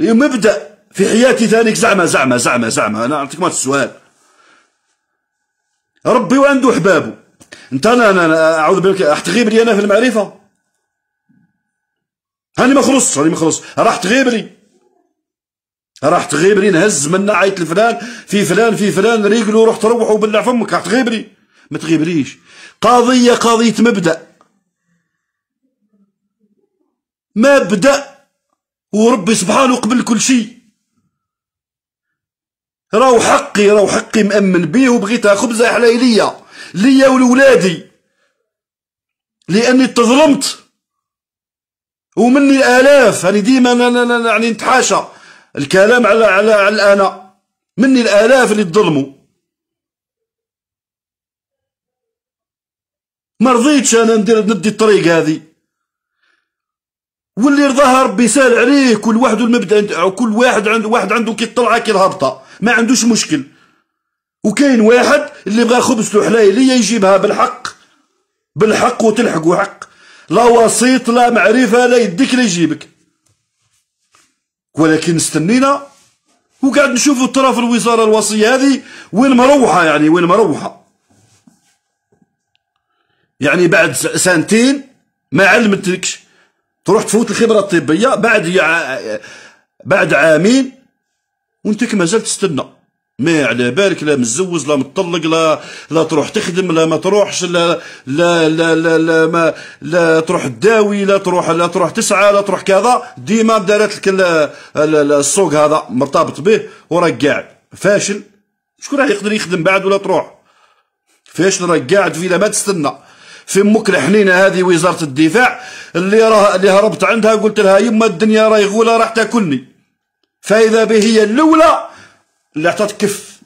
إيه، مبدأ في حياتي ثانيك زعما زعما زعما زعما أنا أعطيك مات السؤال ربي وعنده حبابه انت انا انا اعوذ بالله راح لي انا في المعرفه هاني ما خلصتش هاني ما خلصتش راح تغيب لي راح تغيب لي نهز من عيط الفلان في فلان في فلان ريقلو روح تروحوا بالله فمك راح تغيب لي ما تغيبليش قضية قضية مبدأ مبدأ وربي سبحانه قبل كل شيء راهو حقي راهو حقي مأمن بيه وبغيتها خبزة على ليا ليا ولولادي لأني تظلمت ومني الآلاف يعني ديما أنا يعني نتحاشى الكلام على على على الأنا مني الآلاف اللي تظلموا ما رضيتش انا ندير ندي الطريق هذه واللي رضاها ربي يسهل عليه كل واحد المبدا كل واحد عنده واحد عنده كي الطلعه كي الهبطه ما عندوش مشكل وكاين واحد اللي بغى خبز حلايليه يجيبها بالحق بالحق وتلحق حق لا وسيط لا معرفه لا يديك لا يجيبك ولكن استنينا وقاعد نشوفوا الطرف الوزاره الوصيه هذه وين مروحه يعني وين مروحه يعني بعد سنتين ما علمتكش تروح تفوت الخبره الطبيه بعد يع... بعد عامين وانت مازال تستنى ما على بالك لا متزوج لا متطلق لا لا تروح تخدم لا ما تروحش لا لا لا لا لا, ما لا تروح تداوي لا تروح لا تروح تسعى لا تروح كذا ديما دارت لك السوق هذا مرتبط به وراك قاعد فاشل شكون راح يقدر يخدم بعد ولا تروح فاشل راك قاعد في ما تستنى في مك الحنينه هذه وزاره الدفاع اللي راه اللي هربت عندها قلت لها يما الدنيا راهي غوله راح تاكلني فاذا به هي الاولى اللي عطات كف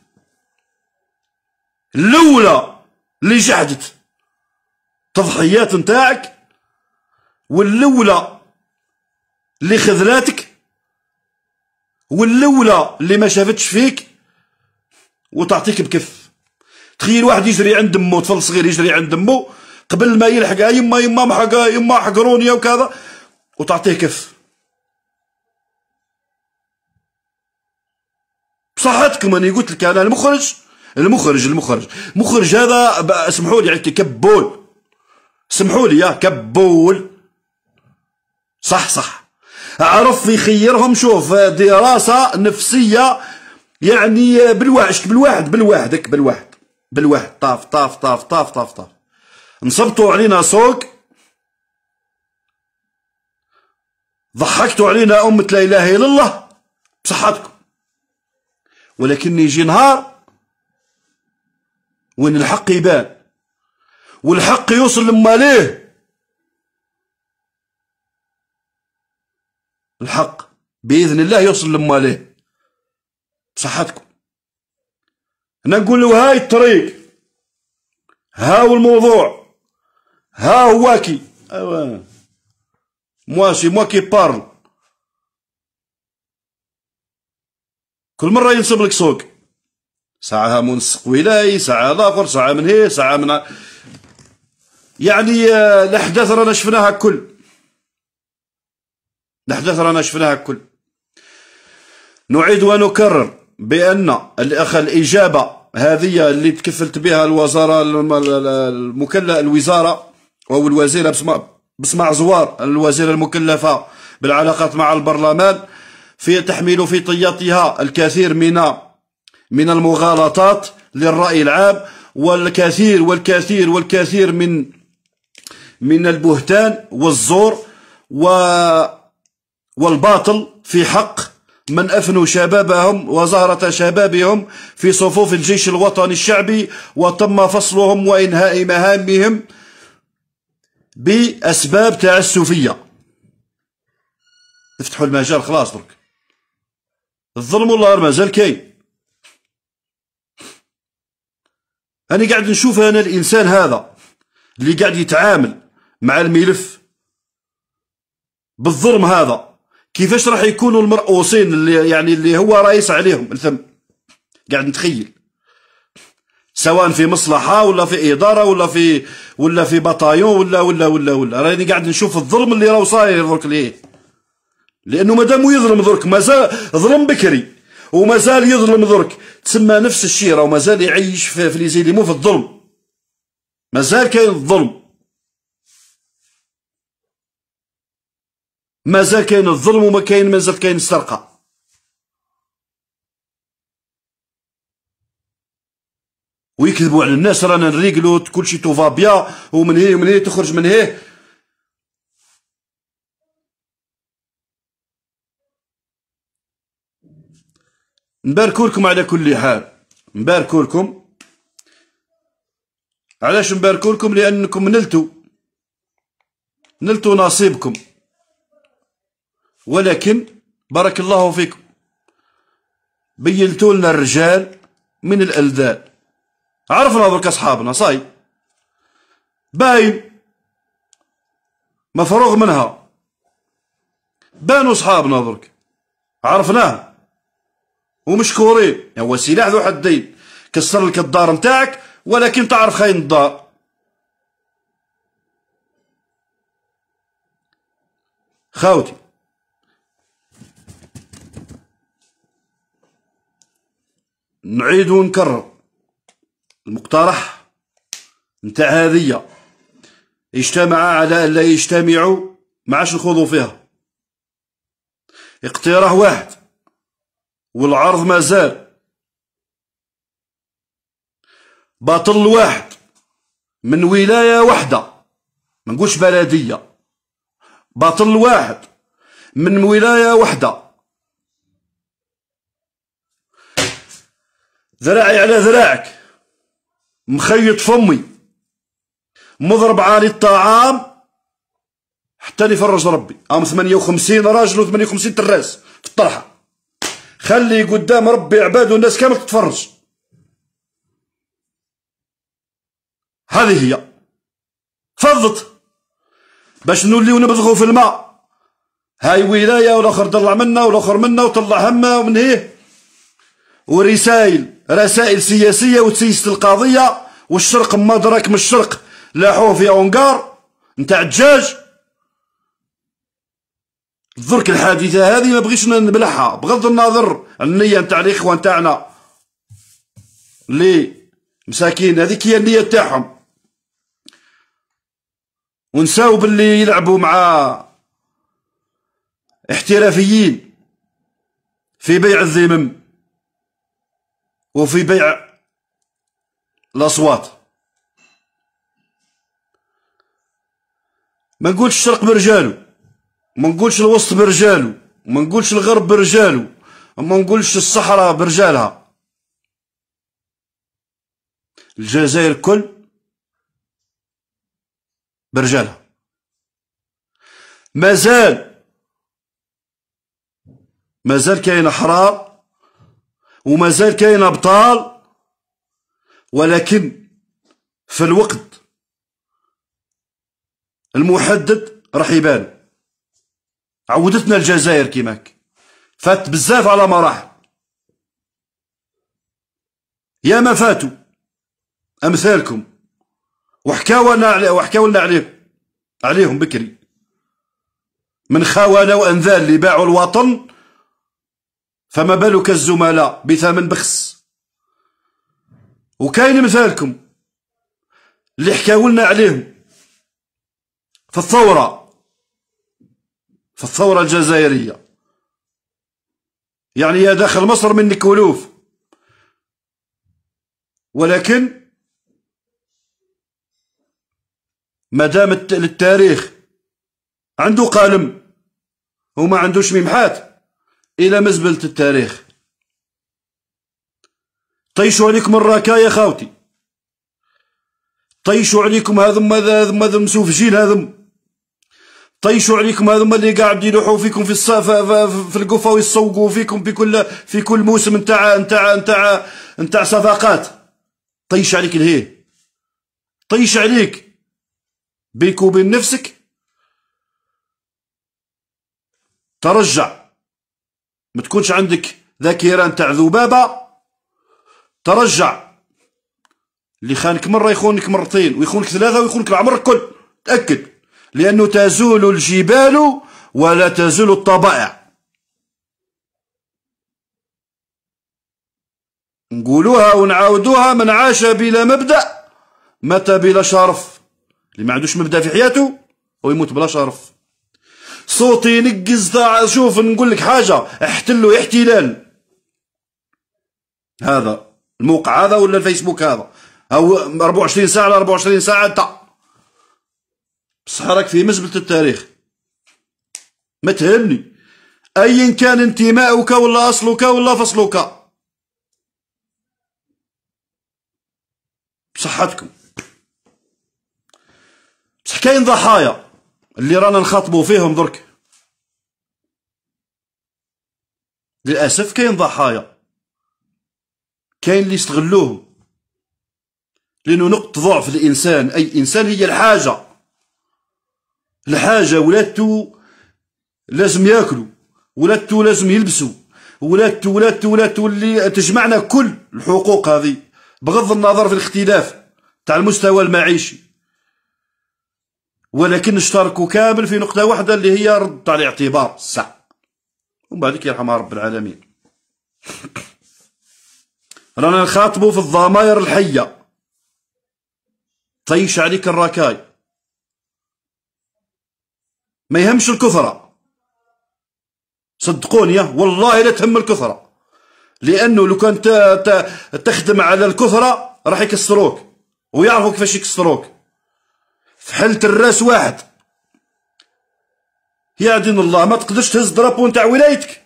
الاولى اللي جحدت تضحيات نتاعك والاولى اللي خذلاتك والاولى اللي ما شافتش فيك وتعطيك بكف تخيل واحد يجري عند امه طفل صغير يجري عند امه قبل ما يلحق يما يما محقها يما حقروني وكذا وتعطيه كف صحتكم انا قلت لك انا المخرج المخرج المخرج المخرج هذا اسمحوا لي يعني كبول اسمحوا لي يا كبول صح صح عرف يخيرهم شوف دراسة نفسية يعني بالواحد بالواحد بالواحد بالواحد بالواحد طاف طاف طاف طاف طاف طاف نصبتوا علينا سوق ضحكتوا علينا أمة لا إله إلا الله بصحتكم ولكن يجي نهار وين الحق يبان والحق يوصل ليه الحق بإذن الله يوصل ليه بصحتكم انا نقول له هاي الطريق هاو الموضوع ها ايوا موا سي موا كي بارل كل مره ينصب لك سوق ساعه منسق ولاي ساعه ظافر ساعه من هي ساعه من يعني آه، الاحداث رانا شفناها كل الاحداث رانا شفناها كل نعيد ونكرر بان الاخ الاجابه هذه اللي تكفلت بها الوزاره المكلف الوزاره وهو الوزيرة بسمع, بسمع زوار الوزيرة المكلفة بالعلاقات مع البرلمان في تحمل في طياتها الكثير من من المغالطات للرأي العام والكثير والكثير والكثير من من البهتان والزور و والباطل في حق من أفنوا شبابهم وزهرة شبابهم في صفوف الجيش الوطني الشعبي وتم فصلهم وإنهاء مهامهم باسباب تاع السوفيه المجال خلاص درك الظلم والله مازال كاين انا قاعد نشوف انا الانسان هذا اللي قاعد يتعامل مع الملف بالظلم هذا كيفاش راح يكونوا المرؤوسين اللي يعني اللي هو رئيس عليهم الثم قاعد نتخيل سواء في مصلحه ولا في اداره ولا في ولا في بطايون ولا ولا ولا ولا راني قاعد نشوف الظلم اللي راهو صاير درك ليه لانه مادام يظلم درك مازال ظلم بكري ومازال يظلم درك تسمى نفس الشيء راهو مازال يعيش في, في مو في الظلم مازال كاين الظلم مازال كاين الظلم وما كاين مازال كاين السرقه ويكذبوا على الناس رانا نريقلو كلشي تو فابيا ومن هي ومن هي تخرج من هي نباركولكم على كل حال نباركولكم علاش نباركولكم لانكم نلتوا نلتوا نصيبكم ولكن بارك الله فيكم لنا الرجال من الالذان عرفنا درك اصحابنا صاي باين مفروغ منها بانوا صحابنا درك عرفناه ومشكورين يعني هو سلاح ذو حدين كسر لك الدار نتاعك ولكن تعرف خاين الدار خاوتي نعيد ونكرر المقترح نتاع هذه اجتمع على أن لا يجتمعوا ما نخوضوا فيها اقتراح واحد والعرض مازال باطل واحد من ولاية واحدة ما نقولش بلدية باطل واحد من ولاية واحدة ذراعي على ذراعك مخيط فمي مضرب عالي الطعام حتى لي فرج ربي ام 58 راجل و58 تراس في الطرحه خلي قدام ربي عباده الناس كامل تتفرج هذه هي فضت باش نوليو نبذغوا في الماء هاي ولايه والاخر طلع منا والاخر منا وطلع همه ومن هيه ورسائل رسائل سياسية وتسيست القضية والشرق مدرك من الشرق لاحوه في أونكار نتاع الدجاج درك الحادثة هذه ما بغيش نبلعها بغض النظر النية نتاع الإخوان نتاعنا اللي مساكين هذيك هي النية نتاعهم ونساو باللي يلعبوا مع احترافيين في بيع الذمم وفي بيع الأصوات ما نقولش الشرق برجالو ما نقولش الوسط برجالو ما نقولش الغرب برجالو ما نقولش الصحراء برجالها الجزائر كل برجالها مازال مازال كاين احرار ومازال كاين ابطال ولكن في الوقت المحدد راح يبان عودتنا الجزائر كيماك فات بزاف على مراحل يا ما فاتوا امثالكم وحكاوا لنا عليه وحكاوا لنا عليه عليهم بكري من خونه وانذال اللي باعوا الوطن فما بالك الزملاء بثمن بخس وكاين مثالكم اللي حكاو لنا عليهم في الثورة في الثورة الجزائرية يعني يا داخل مصر من ولوف ولكن ما دام التاريخ عنده قلم وما عندوش ممحات إلى مزبلة التاريخ طيشوا عليكم الركايا يا خاوتي طيشوا عليكم هذم هذم هذم مسوفجين هذم طيشوا عليكم هذوما اللي قاعد يلوحوا فيكم في الصف في القفا ويصوقوا فيكم في كل في كل موسم نتاع نتاع نتاع نتاع صفقات طيش عليك الهي طيش عليك بينك وبين نفسك ترجع ما تكونش عندك ذاكره نتاع ذبابه ترجع اللي خانك مره يخونك مرتين ويخونك ثلاثه ويخونك العمر الكل تاكد لانه تزول الجبال ولا تزول الطبائع نقولوها ونعاودوها من عاش بلا مبدا مات بلا شرف اللي ما عندوش مبدا في حياته ويموت بلا شرف صوتي نقز تاع شوف نقول لك حاجه احتلوا احتلال هذا الموقع هذا ولا الفيسبوك هذا او 24 ساعه على 24 ساعه انت بصح راك في مزبله التاريخ ما تهمني ايا كان انتماؤك ولا اصلك ولا فصلك بصحتكم بصح كاين ضحايا اللي رانا نخاطبوا فيهم درك للاسف كاين ضحايا كاين اللي استغلوهم لانه نقطة ضعف الانسان اي انسان هي الحاجة الحاجة ولادته لازم ياكلوا ولادته لازم يلبسوا ولادته ولادته ولادته اللي تجمعنا كل الحقوق هذه بغض النظر في الاختلاف تاع المستوى المعيشي ولكن اشتركوا كامل في نقطة واحدة اللي هي رد على الاعتبار سع ومن بعد يرحمها رب العالمين رانا نخاطبوا في الضمائر الحية طيش عليك الركاي ما يهمش الكثرة صدقوني والله لا تهم الكثرة لأنه لو كان تخدم على الكثرة راح يكسروك ويعرفوا كيفاش يكسروك حلت الراس واحد يا دين الله ما تقدرش تهز درابو نتاع ولايتك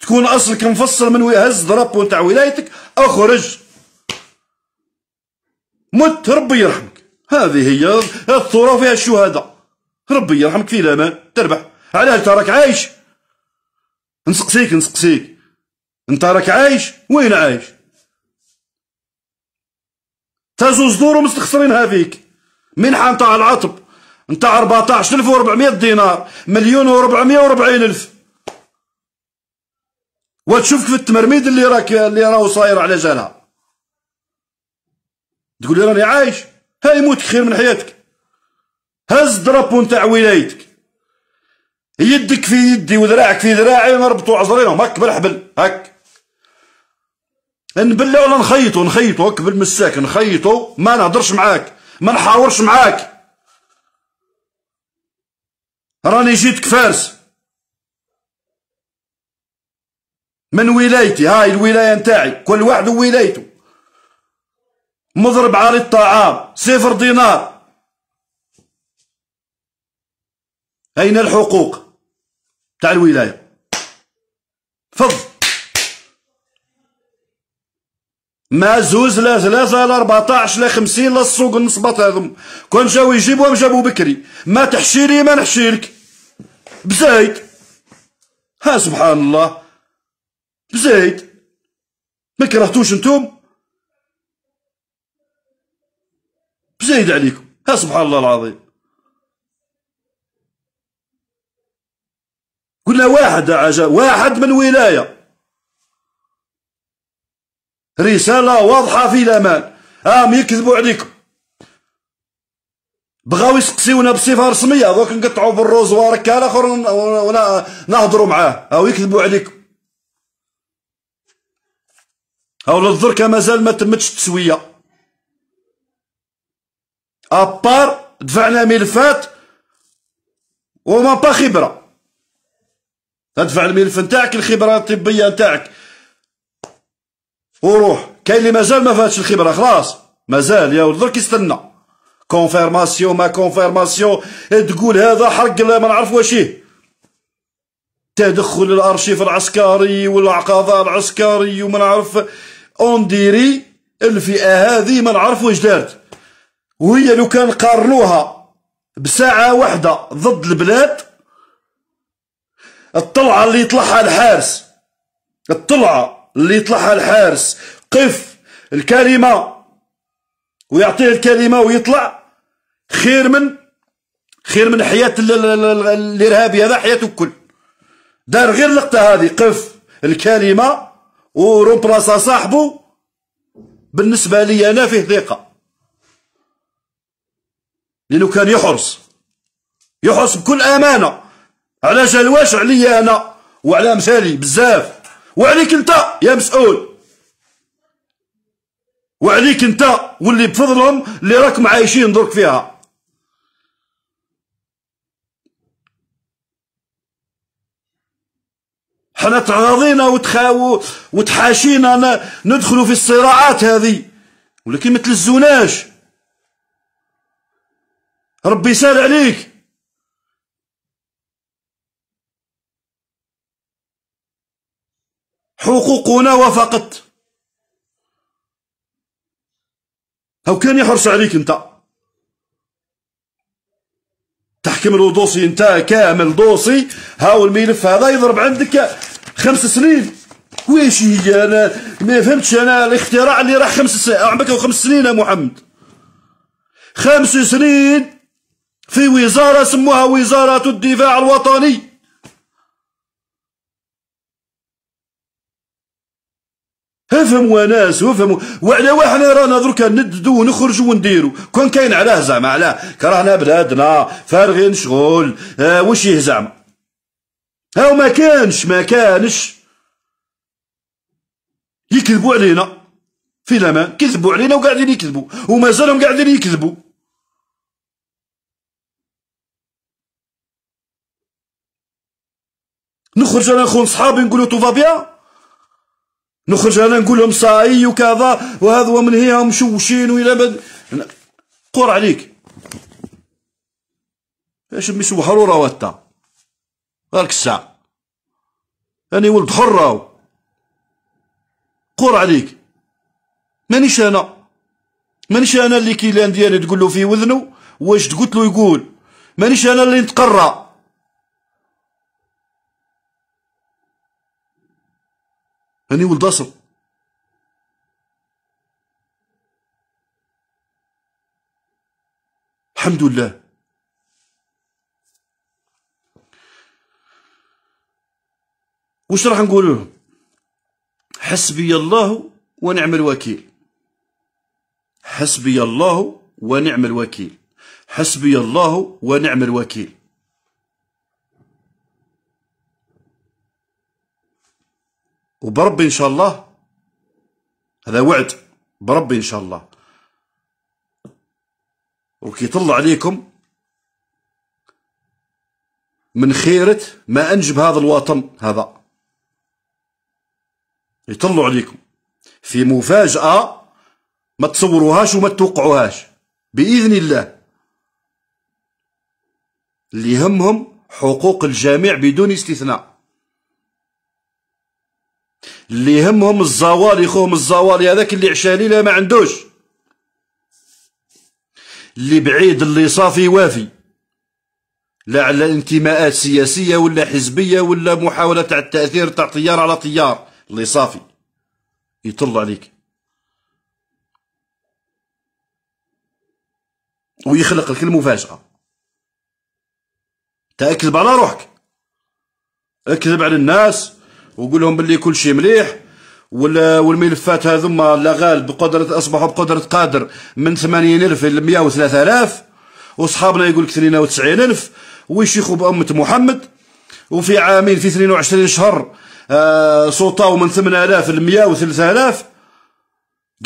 تكون اصلك مفصل من هز درابو نتاع ولايتك اخرج مت ربي يرحمك هذه هي الثوره فيها الشهداء ربي يرحمك في الامان تربح انت تراك عايش نسقسيك نسقسيك انت راك عايش وين عايش تزوز دور مستخسرينها فيك منحة نتاع العطب نتاع 14400 دينار مليون و440 الف وتشوف كيف التمرميد اللي راك اللي راهو صاير على جالها تقول لي راني عايش هاي موت خير من حياتك هز درابو نتاع ولايتك يدك في يدي وذراعك في ذراعي نربطو عصرينهم هك بالحبل هك نبلعوا ولا نخيطو نخيطو هك بالمساك نخيطو ما نهضرش معاك ما نحاورش معاك راني جيتك فارس من ولايتي هاي الولايه نتاعي كل واحد ولايته مضرب عارض طعام صفر دينار اين الحقوق تاع الولايه فض ما زوز لا ثلاثة لا 14 لا 50 لا السوق نصبط هذم كون جاو يجيبوهم جابو بكري ما تحشيري ما نحشيرك بزايد ها سبحان الله بزايد ما كرهتوش انتم بزايد عليكم ها سبحان الله العظيم قلنا واحد عجب واحد من ولايه رسالة واضحة في الأمان هاهم يكذبوا عليكم بغاو يسقسيونا بصفة رسمية دوك نقطعوا بالروز واركا الآخر نهضروا معاه هاو يكذبوا عليكم هاو للدركة مازال ما تمتش التسوية أبار دفعنا ملفات وما با خبرة تدفع الملف نتاعك الخبرة الطبية نتاعك وروح كاين اللي مازال ما فاتش الخبره خلاص مازال يا ولد درك يستنى كونفيرماسيون ما كونفيرماسيون إيه تقول هذا حرق ما نعرف واش ايه تدخل الارشيف العسكري والقضاء العسكري وما نعرف اون ديري الفئه هذه ما نعرف واش دارت وهي لو كان قارنوها بساعه واحده ضد البلاد الطلعه اللي يطلعها الحارس الطلعه اللي يطلعها الحارس قف الكلمة ويعطيه الكلمة ويطلع خير من خير من حياة الإرهابي هذا حياته كل دار غير لقطة هذه قف الكلمة ورومبلاسا صاحبه بالنسبة لي أنا فيه ثقة لأنه كان يحرص يحرص بكل أمانة على جلواش عليا أنا وعلى مثالي بزاف وعليك انت يا مسؤول وعليك انت واللي بفضلهم اللي راكم عايشين درك فيها حنا تعرضينا وتخاو وتحاشينا ندخلوا في الصراعات هذه ولكن ما تلزوناش ربي يسال عليك حقوقنا وفقط أو كان يحرص عليك أنت تحكم له دوسي أنت كامل دوسي هاو الملف هذا يضرب عندك خمس سنين واش هي أنا ما فهمتش أنا الاختراع اللي راح خمس سنين عمرك خمس سنين يا محمد خمس سنين في وزارة سموها وزارة الدفاع الوطني افهموا ناس وافهموا وعلى واحنا رانا دركا نددو ونخرجوا ونديروا كون كاين علاه زعما علاه كرهنا بلادنا فارغين شغل آه واش يه زعما هاو ما كانش ما كانش يكذبوا علينا في الامان كذبوا علينا وقاعدين يكذبوا ومازالهم قاعدين يكذبوا نخرج انا خون صحابي نقولوا تو فابيا نخرج انا نقول لهم صاي وكذا وهذا ومن هي مشوشين والى بد قر عليك اش مش حروره راهو انت الساعه اني ولد حر راهو قر عليك مانيش انا مانيش انا اللي كيلان ديالي تقول له في وذنه واش قلت له يقول مانيش انا اللي نتقرا هني ولد اصل الحمد لله وش راح نقول لهم حسبي الله ونعم الوكيل حسبي الله ونعم الوكيل حسبي الله ونعم الوكيل وبربي ان شاء الله هذا وعد بربي ان شاء الله وكي يطلع عليكم من خيرة ما أنجب هذا الوطن هذا يطلع عليكم في مفاجأة ما تصوروهاش وما توقعوهاش بإذن الله اللي يهمهم حقوق الجميع بدون استثناء اللي يهمهم الزوال يخوهم الزوال هذاك اللي عشالي لا ما عندوش اللي بعيد اللي صافي وافي لا على انتماءات سياسية ولا حزبية ولا محاولة تاع التأثير تاع طيار على طيار اللي صافي يطل عليك ويخلق لك المفاجأة تأكذب على روحك اكذب على الناس وقول لهم باللي كل شيء مليح والملفات هذوما لا غال بقدرة أصبحوا بقدرة قادر من 80000 إلى 103000 وصحابنا يقول لك 92000 ويشيخوا بأمة محمد وفي عامين في 22 شهر آه سلطاو من 8000 ل 100 و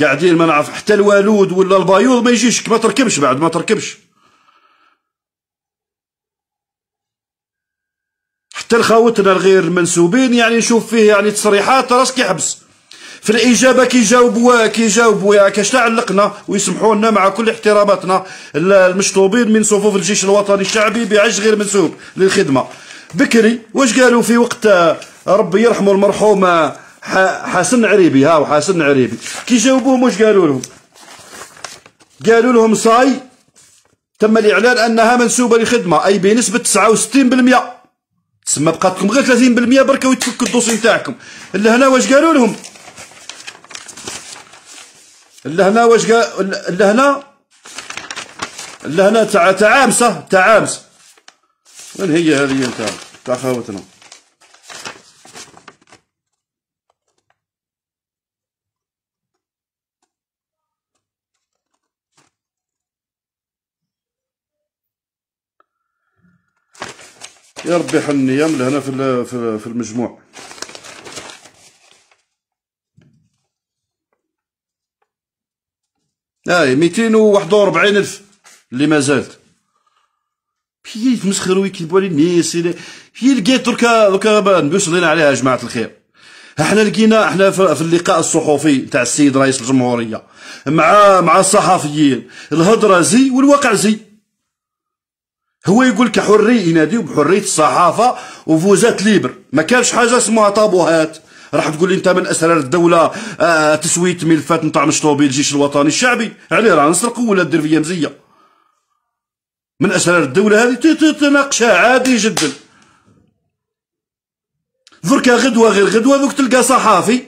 قاعدين ما نعرف حتى الوالود ولا البايوض ما يجيش ما تركبش بعد ما تركبش حتى لخاوتنا الغير منسوبين يعني نشوف فيه يعني تصريحات راسك يحبس في الاجابه كيجاوبوا كيجاوبوا يعني كاش تعلقنا ويسمحوا لنا مع كل احتراماتنا المشطوبين من صفوف الجيش الوطني الشعبي بعش غير منسوب للخدمه بكري واش قالوا في وقت ربي يرحمه المرحوم حسن عريبي ها وحسن عريبي كي جاوبوهم واش قالوا لهم قالوا لهم صاي تم الاعلان انها منسوبه لخدمه اي بنسبه 69% تسمى بقات لكم غير 30% برك ويتفك الدوسي نتاعكم لهنا واش قالوا لهم لهنا واش قال لهنا لهنا تاع تعامسه تعامس وين هي هذه نتاع تاع خاوتنا يا ربي حل النيه من هنا في في المجموع هاي آه، ميتين وواحد وربعين الف اللي مازالت هي تمسخر ويكذبوا على الناس هي لقيت دركا دركا نبوسلينا عليها يا جماعه الخير احنا لقينا احنا في اللقاء الصحفي تاع السيد رئيس الجمهوريه مع مع الصحفيين الهضره زي والواقع زي هو يقول لك حري ينادي بحريه الصحافه وفوزات ليبر ما كانش حاجه اسمها طابوهات راح تقول لي انت من اسرار الدوله آه ملفات نتاع مشطوبي الجيش الوطني الشعبي عليه راه نسرق ولا دير فيا مزيه من اسرار الدوله هذه تناقشها عادي جدا دركا غدوه غير غدوه ذوك تلقى صحافي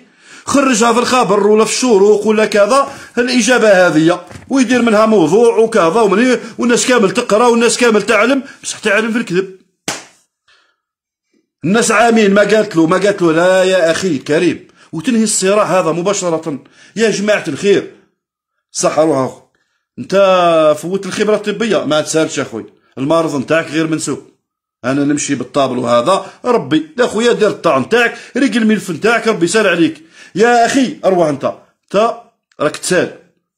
خرجها في الخبر ولا في الشروق ولا كذا الاجابه هذه ويدير منها موضوع وكذا ومن والناس كامل تقرا والناس كامل تعلم بصح تعلم في الكذب الناس عامين ما قالت له ما قالت له لا يا اخي كريم وتنهي الصراع هذا مباشره يا جماعه الخير صح روح انت فوت الخبره الطبيه ما تسالش اخوي المرض نتاعك غير منسوب انا نمشي بالطابل وهذا ربي يا خويا دير الطعن نتاعك ريق الملف نتاعك ربي يسال عليك يا اخي اروح انت انت راك تسال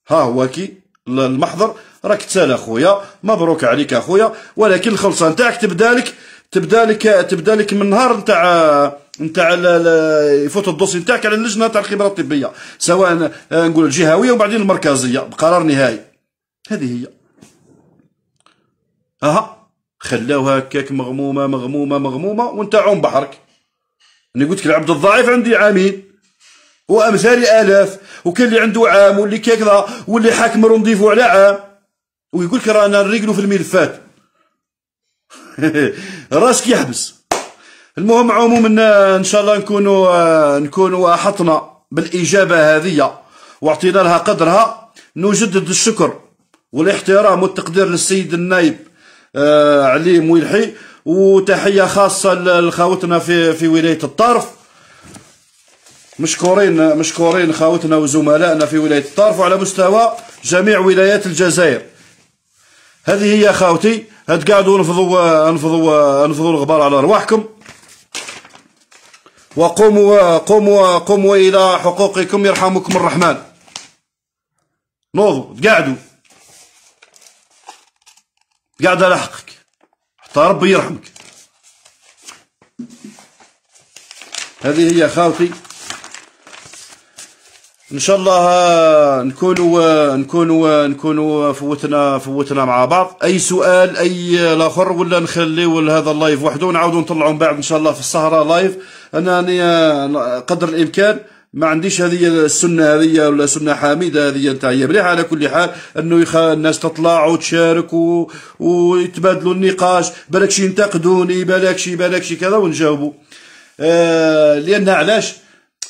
ها هو كي المحضر راك تسال اخويا مبروك عليك اخويا ولكن الخلصه نتاعك تبدا لك تبدا لك تبدا لك من نهار نتاع نتاع يفوت الدوسي نتاعك على اللجنه تاع الخبره الطبيه سواء آه، نقول الجهويه وبعدين المركزيه بقرار نهائي هذه هي اها خلاوها هكاك مغمومه مغمومه مغمومه وانت عوم بحرك انا قلت لك العبد الضعيف عندي عامين وامثال الاف وكان اللي عنده عام واللي كذا واللي حاكم نضيفه على عام ويقول لك رانا نرجلو في الملفات راسك يحبس المهم عموما ان شاء الله نكونوا آه، نكونوا احطنا بالاجابه هذه واعطينا لها قدرها نجدد الشكر والاحترام والتقدير للسيد النائب آه، علي مويلحي وتحيه خاصه لخوتنا في في ولايه الطرف مشكورين مشكورين خاوتنا وزملائنا في ولاية الطرف وعلى مستوى جميع ولايات الجزائر هذه هي خاوتي هاد قاعدوا نفضوا انفضوا انفضوا الغبار على ارواحكم وقوموا قوموا قوموا الى حقوقكم يرحمكم الرحمن نوضوا تقعدوا قاعد على حقك حتى ربي يرحمك هذه هي خاوتي ان شاء الله نكونوا نكونوا نكونوا فوتنا فوتنا مع بعض اي سؤال اي الاخر ولا نخليو هذا اللايف وحده ونعاودوا نطلعوا من بعد ان شاء الله في السهره لايف انا أنا قدر الامكان ما عنديش هذه السنه هذه ولا سنه حميده هذه نتاع هي مليحه على كل حال انه يخ... الناس تطلع وتشارك و... ويتبادلوا النقاش بالك شي ينتقدوني بالك شي بالك شي كذا ونجاوبوا آه لان علاش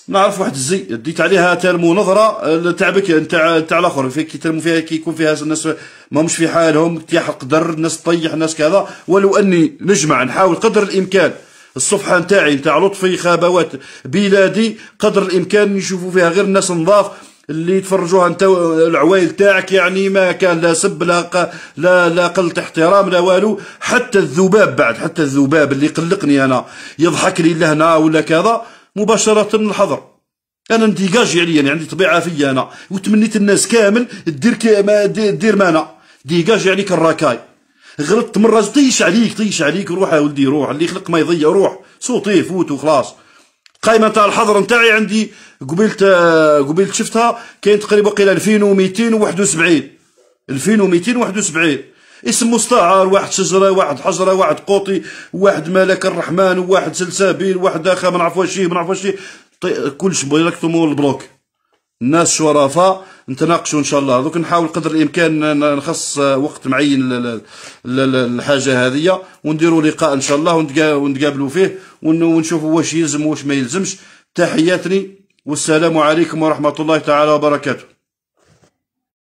نعرف واحد الزي ديت عليها تلمو نظره تعبك نتاع نتاع الاخر في كي تلمو فيها كي يكون فيها الناس ماهمش في حالهم تيحرق القدر الناس تطيح الناس كذا ولو اني نجمع نحاول قدر الامكان الصفحه نتاعي نتاع لطفي خابوات بلادي قدر الامكان نشوفوا فيها غير الناس نظاف اللي يتفرجوها انت العوايل تاعك يعني ما كان لا سب لا لا لا قله احترام لا والو حتى الذباب بعد حتى الذباب اللي قلقني انا يضحك لي لهنا ولا كذا مباشرة من الحظر انا نديجاجي عليا يعني عندي طبيعه فيا انا وتمنيت الناس كامل دير ما دير أنا ديجاجي عليك الراكاي غلطت مره طيش عليك طيش عليك روح يا ولدي روح اللي يخلق ما يضيع روح صوتي فوت وخلاص قائمة تاع الحظر نتاعي عندي قبيلة قبيلة شفتها كاين تقريبا قيل 2271 2271 اسم مستعار واحد شجره واحد حجره واحد قوطي واحد ملك الرحمن واحد سلسابيل واحد اخا ما نعرف واش ما نعرف واش طيب، كلش تمول البلوك الناس شرفاء نتناقشوا ان شاء الله دوك نحاول قدر الامكان نخص آه، وقت معين للحاجه هذه ونديروا لقاء ان شاء الله ونتقابلوا فيه ونشوفوا واش يلزم واش ما يلزمش تحياتني والسلام عليكم ورحمه الله تعالى وبركاته